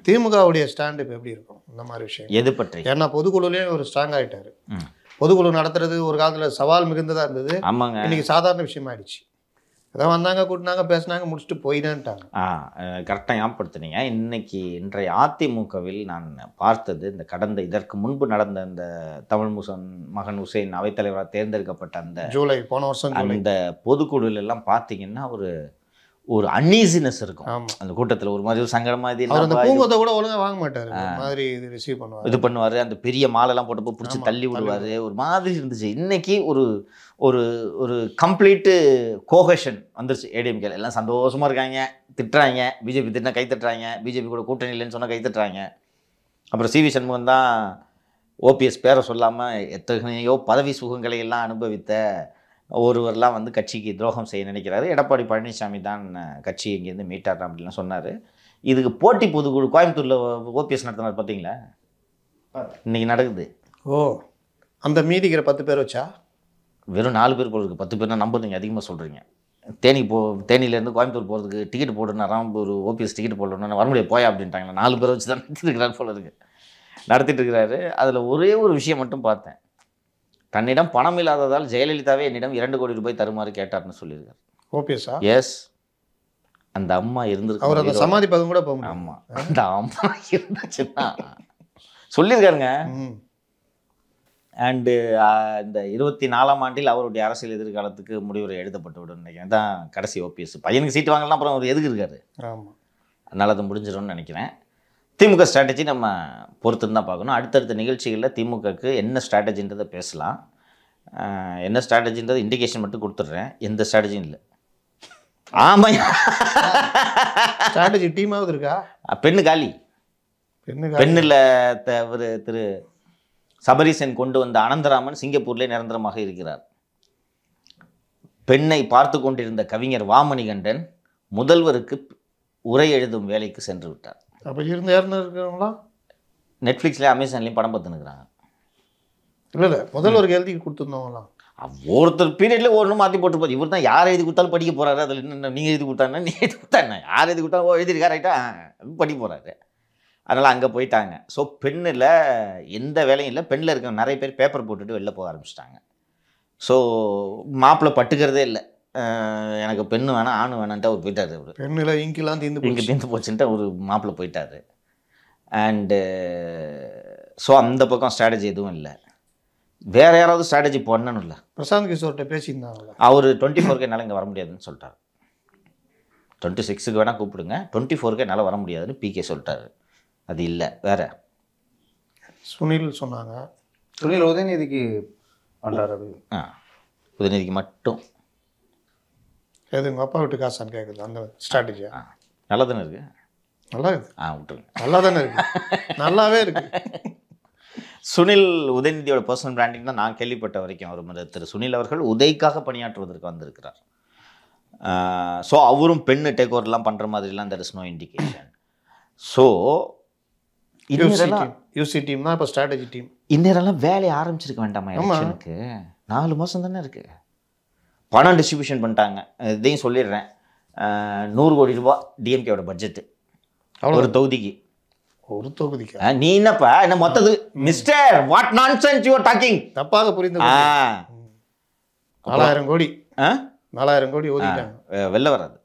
திமுகவுடைய ஸ்டாண்ட் இப்போ எப்படி இருக்கும் இந்த மாதிரி விஷயம் எது பற்றி ஏன்னா பொதுக்குழுலேயே ஒரு ஸ்ட்ராங் ஆகிட்டார் பொதுக்குழு நடத்துறது ஒரு காலத்தில் சவால் மிகுந்ததாக இருந்தது ஆமாங்க இன்னைக்கு சாதாரண விஷயமாயிடுச்சு அதான் வந்தாங்க கூட்டினாங்க பேசினாங்க முடிச்சுட்டு போயிடான்ட்டாங்க ஆ கரெக்டாக ஞாபகப்படுத்துனீங்க இன்னைக்கு இன்றைய அதிமுகவில் நான் பார்த்தது இந்த கடந்த இதற்கு முன்பு நடந்த இந்த தமிழ் முசன் மகன் உசேன் அவைத்தலைவராக தேர்ந்தெடுக்கப்பட்ட அந்த ஜூலை போன வருஷம் அந்த பொதுக்குழுவில் எல்லாம் பார்த்தீங்கன்னா ஒரு ஒரு அன்னீசினஸ் இருக்கும் அந்த கூட்டத்தில் ஒரு மாதிரி சங்கடமா இது அந்த பூங்கத்தை கூட ஒழுங்காக வாங்க மாட்டார் மாதிரி இது ரிசீவ் பண்ணுவார் இது பண்ணுவார் அந்த பெரிய மாலைலாம் போட்டப்போ பிடிச்சி தள்ளி விடுவார் ஒரு மாதிரி இருந்துச்சு இன்னைக்கு ஒரு ஒரு ஒரு கம்ப்ளீட்டு கோஹஷன் வந்துருச்சு ஏடிஎம்கேல எல்லாம் சந்தோஷமாக இருக்காங்க திட்டுறாங்க பிஜேபி திட்டினா கை தட்டுறாங்க பிஜேபி கூட கூட்டணி இல்லைன்னு சொன்னால் கை தட்டுறாங்க அப்புறம் சிவி சண்முகம் தான் ஓபிஎஸ் பேரை சொல்லாமல் எத்தனையோ பதவி சுகங்களை எல்லாம் அனுபவித்த ஒருவரெலாம் வந்து கட்சிக்கு துரோகம் செய்ய நினைக்கிறாரு எடப்பாடி பழனிசாமி தான் கட்சி இங்கேருந்து மீட்டார் அப்படின்லாம் சொன்னார் இதுக்கு போட்டி பொதுக்குழு கோயம்புத்தூரில் ஓபிஎஸ் நடத்தினார் பார்த்தீங்களா இன்றைக்கி நடக்குது ஓ அந்த மீதிக்கிற பத்து பேர் வச்சா வெறும் நாலு பேர் போகிறதுக்கு பத்து பேர்னா நம்பர் நீங்கள் அதிகமாக சொல்கிறீங்க தேனி போ தேனியிலேருந்து கோயம்புத்தூர் போகிறதுக்கு டிக்கெட் போட்டுனாராம் ஒரு ஓபிஎஸ் டிக்கெட் போடணும்னா வர முடியாது போயா அப்படின்ட்டாங்களா நாலு பேர் வச்சு தான் நடத்திட்டு போல நடத்திட்டு இருக்கிறாரு அதில் ஒரே ஒரு விஷயம் மட்டும் பார்த்தேன் தன்னிடம் பணம் இல்லாததால் ஜெயலலிதாவே என்னிடம் இரண்டு கோடி ரூபாய் தருமாறு கேட்டார்னு சொல்லியிருக்காரு ஓபிஎஸ்ஸா எஸ் அந்த அம்மா இருந்திருக்கு அவர் அந்த சமாதி பதம் கூட போகும் அம்மா அந்த அம்மா இருந்துச்சுன்னா சொல்லியிருக்காருங்க அண்டு இந்த இருபத்தி நாலாம் ஆண்டில் அவருடைய அரசியல் எதிர்காலத்துக்கு முடிவுரை எழுதப்பட்டுவிடும் நினைக்கிறேன் தான் கடைசி ஓபிஎஸ் பையனுக்கு சீட்டு வாங்கலாம் அப்புறம் அவர் எதுக்கு இருக்காரு ஆமாம் அதனால் அது முடிஞ்சிடும்னு நினைக்கிறேன் திமுக ஸ்ட்ராட்டஜி நம்ம பொறுத்துன்னு தான் பார்க்கணும் அடுத்தடுத்த நிகழ்ச்சிகளில் திமுகக்கு என்ன ஸ்ட்ராட்டஜின்றதை பேசலாம் என்ன ஸ்ட்ராட்டஜின்றது இண்டிகேஷன் மட்டும் கொடுத்துட்றேன் எந்த ஸ்ட்ராட்டஜியும் இல்லை ஆமாம் ஸ்ட்ராட்டஜி டீமாவது இருக்கா பெண்ணு காலி பெண்ணு பெண்ணில் திரு சபரிசன் கொண்டு வந்த அனந்தராமன் சிங்கப்பூர்லேயே நிரந்தரமாக இருக்கிறார் பெண்ணை பார்த்து கொண்டிருந்த கவிஞர் வாமணிகண்டன் முதல்வருக்கு உரை எழுதும் வேலைக்கு சென்று விட்டார் அப்போ இருந்து யாருன்னு இருக்கிறவங்களா நெட்ஃப்ளிக்ஸ்லேயும் அமேசான்லேயும் படம் இருக்கிறாங்க இல்லை இல்லை முதல்வருக்கு எழுதி கொடுத்துருந்தவங்களாம் ஒருத்தர் பீரியட்ல ஒன்று மாற்றி போட்டு இவர் தான் யார் எழுதி கொடுத்தாலும் படிக்க போகிறாரு அதில் என்ன நீங்கள் எழுதி கொடுத்தாங்கன்னா நீ எழுதி கொடுத்தா யார் எழுதி கொடுத்தாலும் எழுதிருக்கா ரைட்டா படிக்க போகிறாரு அதனால் அங்கே போயிட்டாங்க ஸோ பெண்ணில் எந்த வேலையும் இல்லை பெண்ணில் இருக்க நிறைய பேர் பேப்பர் போட்டுட்டு வெளில போக ஆரம்பிச்சிட்டாங்க ஸோ மாப்பிள்ளை பட்டுக்கிறதே இல்லை எனக்கு பெண்ணு வேணாம் ஆணு வேணான்ட்டு அவர் போயிட்டார் அவர் பெண்ணில் இங்கெல்லாம் தீர்ந்து இங்கே தீர்ந்து போச்சுன்ட்டு அவர் மாப்பிள்ளை போயிட்டார் அண்டு ஸோ அந்த பக்கம் ஸ்ட்ராட்டஜி எதுவும் இல்லை வேறு யாராவது ஸ்ட்ராட்டஜி இல்லை பிரசாந்த் கிஷோர்கிட்ட பேசியிருந்தாங்க அவர் டுவெண்ட்டி ஃபோருக்கு என்னால் இங்கே வர முடியாதுன்னு சொல்லிட்டார் டுவெண்ட்டி சிக்ஸுக்கு வேணால் கூப்பிடுங்க டுவெண்ட்டி ஃபோருக்கு என்னால் வர முடியாதுன்னு பிகே சொல்லிட்டாரு அது இல்லை வேற சுனில் சொன்னாங்க சுனில் உதயநிதிக்கு பண்ணுறாரு ஆ உதயநிதிக்கு மட்டும் எது உங்கள் அப்பா வீட்டு காசான்னு கேட்குது அந்த ஆ நல்லா தானே இருக்கு நல்லா இருக்குது ஆ விட்டுருங்க நல்லா தானே இருக்கு நல்லாவே இருக்கு சுனில் உதயநிதியோட பர்சனல் பிராண்டிங் தான் நான் கேள்விப்பட்ட வரைக்கும் ஒரு திரு சுனில் அவர்கள் உதய்க்காக பணியாற்றுவதற்கு வந்திருக்கிறார் ஸோ அவரும் பெண்ணு டேக் ஓவர்லாம் பண்ணுற மாதிரிலாம் there is no indication so வெள்ள யூசி இப்போ ஸ்ட்ராட்டஜி டீம் வேலையை ஆரம்பிச்சிருக்க நாலு மாதம் தானே இருக்குது பணம் டிஸ்ட்ரிபியூஷன் பண்ணிட்டாங்க இதையும் சொல்லிடுறேன் நூறு கோடி ரூபா பட்ஜெட்டு ஒரு தொகுதிக்கு ஒரு தொகுதிக்கு நீ என்னப்பா என்ன மிஸ்டர் வாட் நான் டாக்கிங் தப்பாக நாலாயிரம் கோடி ஆ நாலாயிரம் கோடி வெளில வராது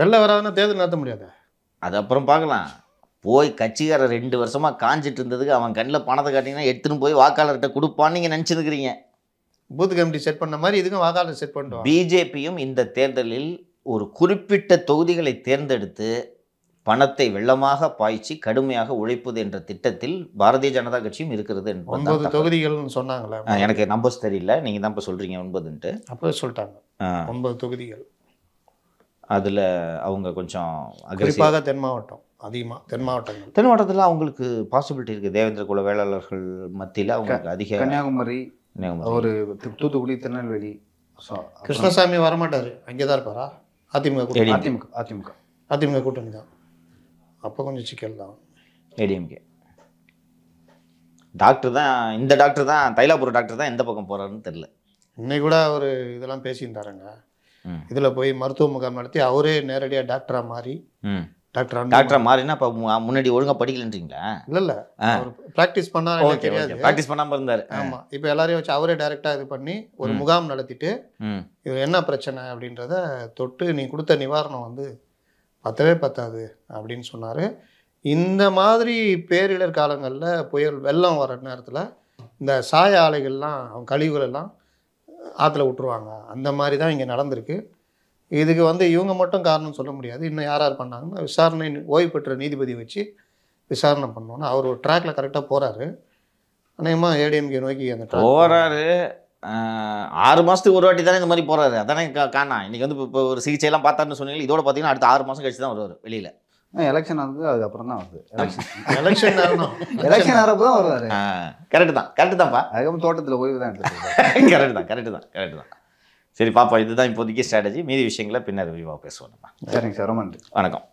வெளில வராதுன்னா தேர்தல் நடத்த முடியாத அது அப்புறம் பார்க்கலாம் போய் கட்சிக்காரர் ரெண்டு வருஷமாக காஞ்சிட்டு இருந்ததுக்கு அவன் கண்ணில் பணத்தை காட்டிங்கன்னா எடுத்துன்னு போய் வாக்காளர்கிட்ட கொடுப்பான்னு நீங்கள் நினச்சிருக்கிறீங்க பூத் கமிட்டி செட் பண்ண மாதிரி இதுக்கும் வாக்காளர் செட் பண்ணுறோம் பிஜேபியும் இந்த தேர்தலில் ஒரு குறிப்பிட்ட தொகுதிகளை தேர்ந்தெடுத்து பணத்தை வெள்ளமாக பாய்ச்சி கடுமையாக உழைப்பது என்ற திட்டத்தில் பாரதிய ஜனதா கட்சியும் இருக்கிறது ஒன்பது தொகுதிகள்னு சொன்னாங்களே எனக்கு நம்பர்ஸ் தெரியல நீங்கள் தான் இப்போ சொல்கிறீங்க ஒன்பதுன்ட்டு அப்போ சொல்லிட்டாங்க ஒன்பது தொகுதிகள் அதில் அவங்க கொஞ்சம் குறிப்பாக தென் மாவட்டம் அதிகமாக தென் மாவட்டங்கள் தென் மாவட்டத்தில் அவங்களுக்கு பாசிபிலிட்டி இருக்குது தேவேந்திர குல வேளாளர்கள் மத்தியில் அவங்களுக்கு அதிக கன்னியாகுமரி ஒரு தூத்துக்குடி திருநெல்வேலி கிருஷ்ணசாமி வரமாட்டார் அங்கே தான் இருப்பாரா அதிமுக அதிமுக அதிமுக அதிமுக கூட்டணி தான் அப்போ கொஞ்சம் சிக்கல் தான் ஏடிஎம்கே டாக்டர் தான் இந்த டாக்டர் தான் தைலாபுரம் டாக்டர் தான் எந்த பக்கம் போகிறாருன்னு தெரில இன்னைக்கு கூட ஒரு இதெல்லாம் பேசியிருந்தாருங்க இதில் போய் மருத்துவ முகாம் நடத்தி அவரே நேரடியாக டாக்டராக மாறி டாக்டர் டாக்டரா மாறினா இப்போ முன்னாடி ஒழுங்காக படிக்கலன்றீங்களா இல்லை இல்லை ப்ராக்டிஸ் பண்ணா தெரியாது ப்ராக்டிஸ் பண்ணாமல் இருந்தார் ஆமாம் இப்போ எல்லாரையும் வச்சு அவரே டைரெக்டாக இது பண்ணி ஒரு முகாம் நடத்திட்டு இது என்ன பிரச்சனை அப்படின்றத தொட்டு நீ கொடுத்த நிவாரணம் வந்து பத்தவே பத்தாது அப்படின்னு சொன்னார் இந்த மாதிரி பேரிடர் காலங்களில் புயல் வெள்ளம் வர நேரத்தில் இந்த சாய ஆலைகள்லாம் கழிவுகள் எல்லாம் ஆற்றுல விட்டுருவாங்க அந்த மாதிரி தான் இங்கே நடந்திருக்கு இதுக்கு வந்து இவங்க மட்டும் காரணம் சொல்ல முடியாது இன்னும் யார் யார் பண்ணாங்கன்னா விசாரணை ஓய்வு பெற்ற நீதிபதி வச்சு விசாரணை பண்ணோன்னா அவர் ஒரு ட்ராக்ல கரெக்டாக போகிறாரு அநேகமாக ஏடிஎம்கே நோக்கி அந்த போகிறாரு ஆறு மாதத்துக்கு ஒரு வாட்டி தானே இந்த மாதிரி போகிறாரு அதானே காணா இன்றைக்கி வந்து இப்போ ஒரு சிகிச்சையெல்லாம் பார்த்தாருன்னு சொன்னீங்க இதோட பார்த்தீங்கன்னா அடுத்த ஆறு மாதம் கழிச்சு தான் வருவார் வெளியில் எலெக்ஷன் ஆனது அதுக்கப்புறம் தான் வருது எலெக்ஷன் எலெக்ஷன் எலெக்ஷன் ஆகிறப்ப தான் வருவார் கரெக்டு தான் கரெக்டு தான்ப்பா அதுக்கப்புறம் தோட்டத்தில் ஓய்வு தான் எடுத்துருக்கோம் கரெக்டு தான் கரெக்டு தான் கரெக்டு தான் சரி பாப்பா இதுதான் இப்போதைக்கு ஸ்ட்ராட்டஜி மீதி விஷயங்களை பின்னர் விரிவாக பேசுவோம் நம்ம சரிங்க சார் ரொம்ப நன்றி வணக்கம்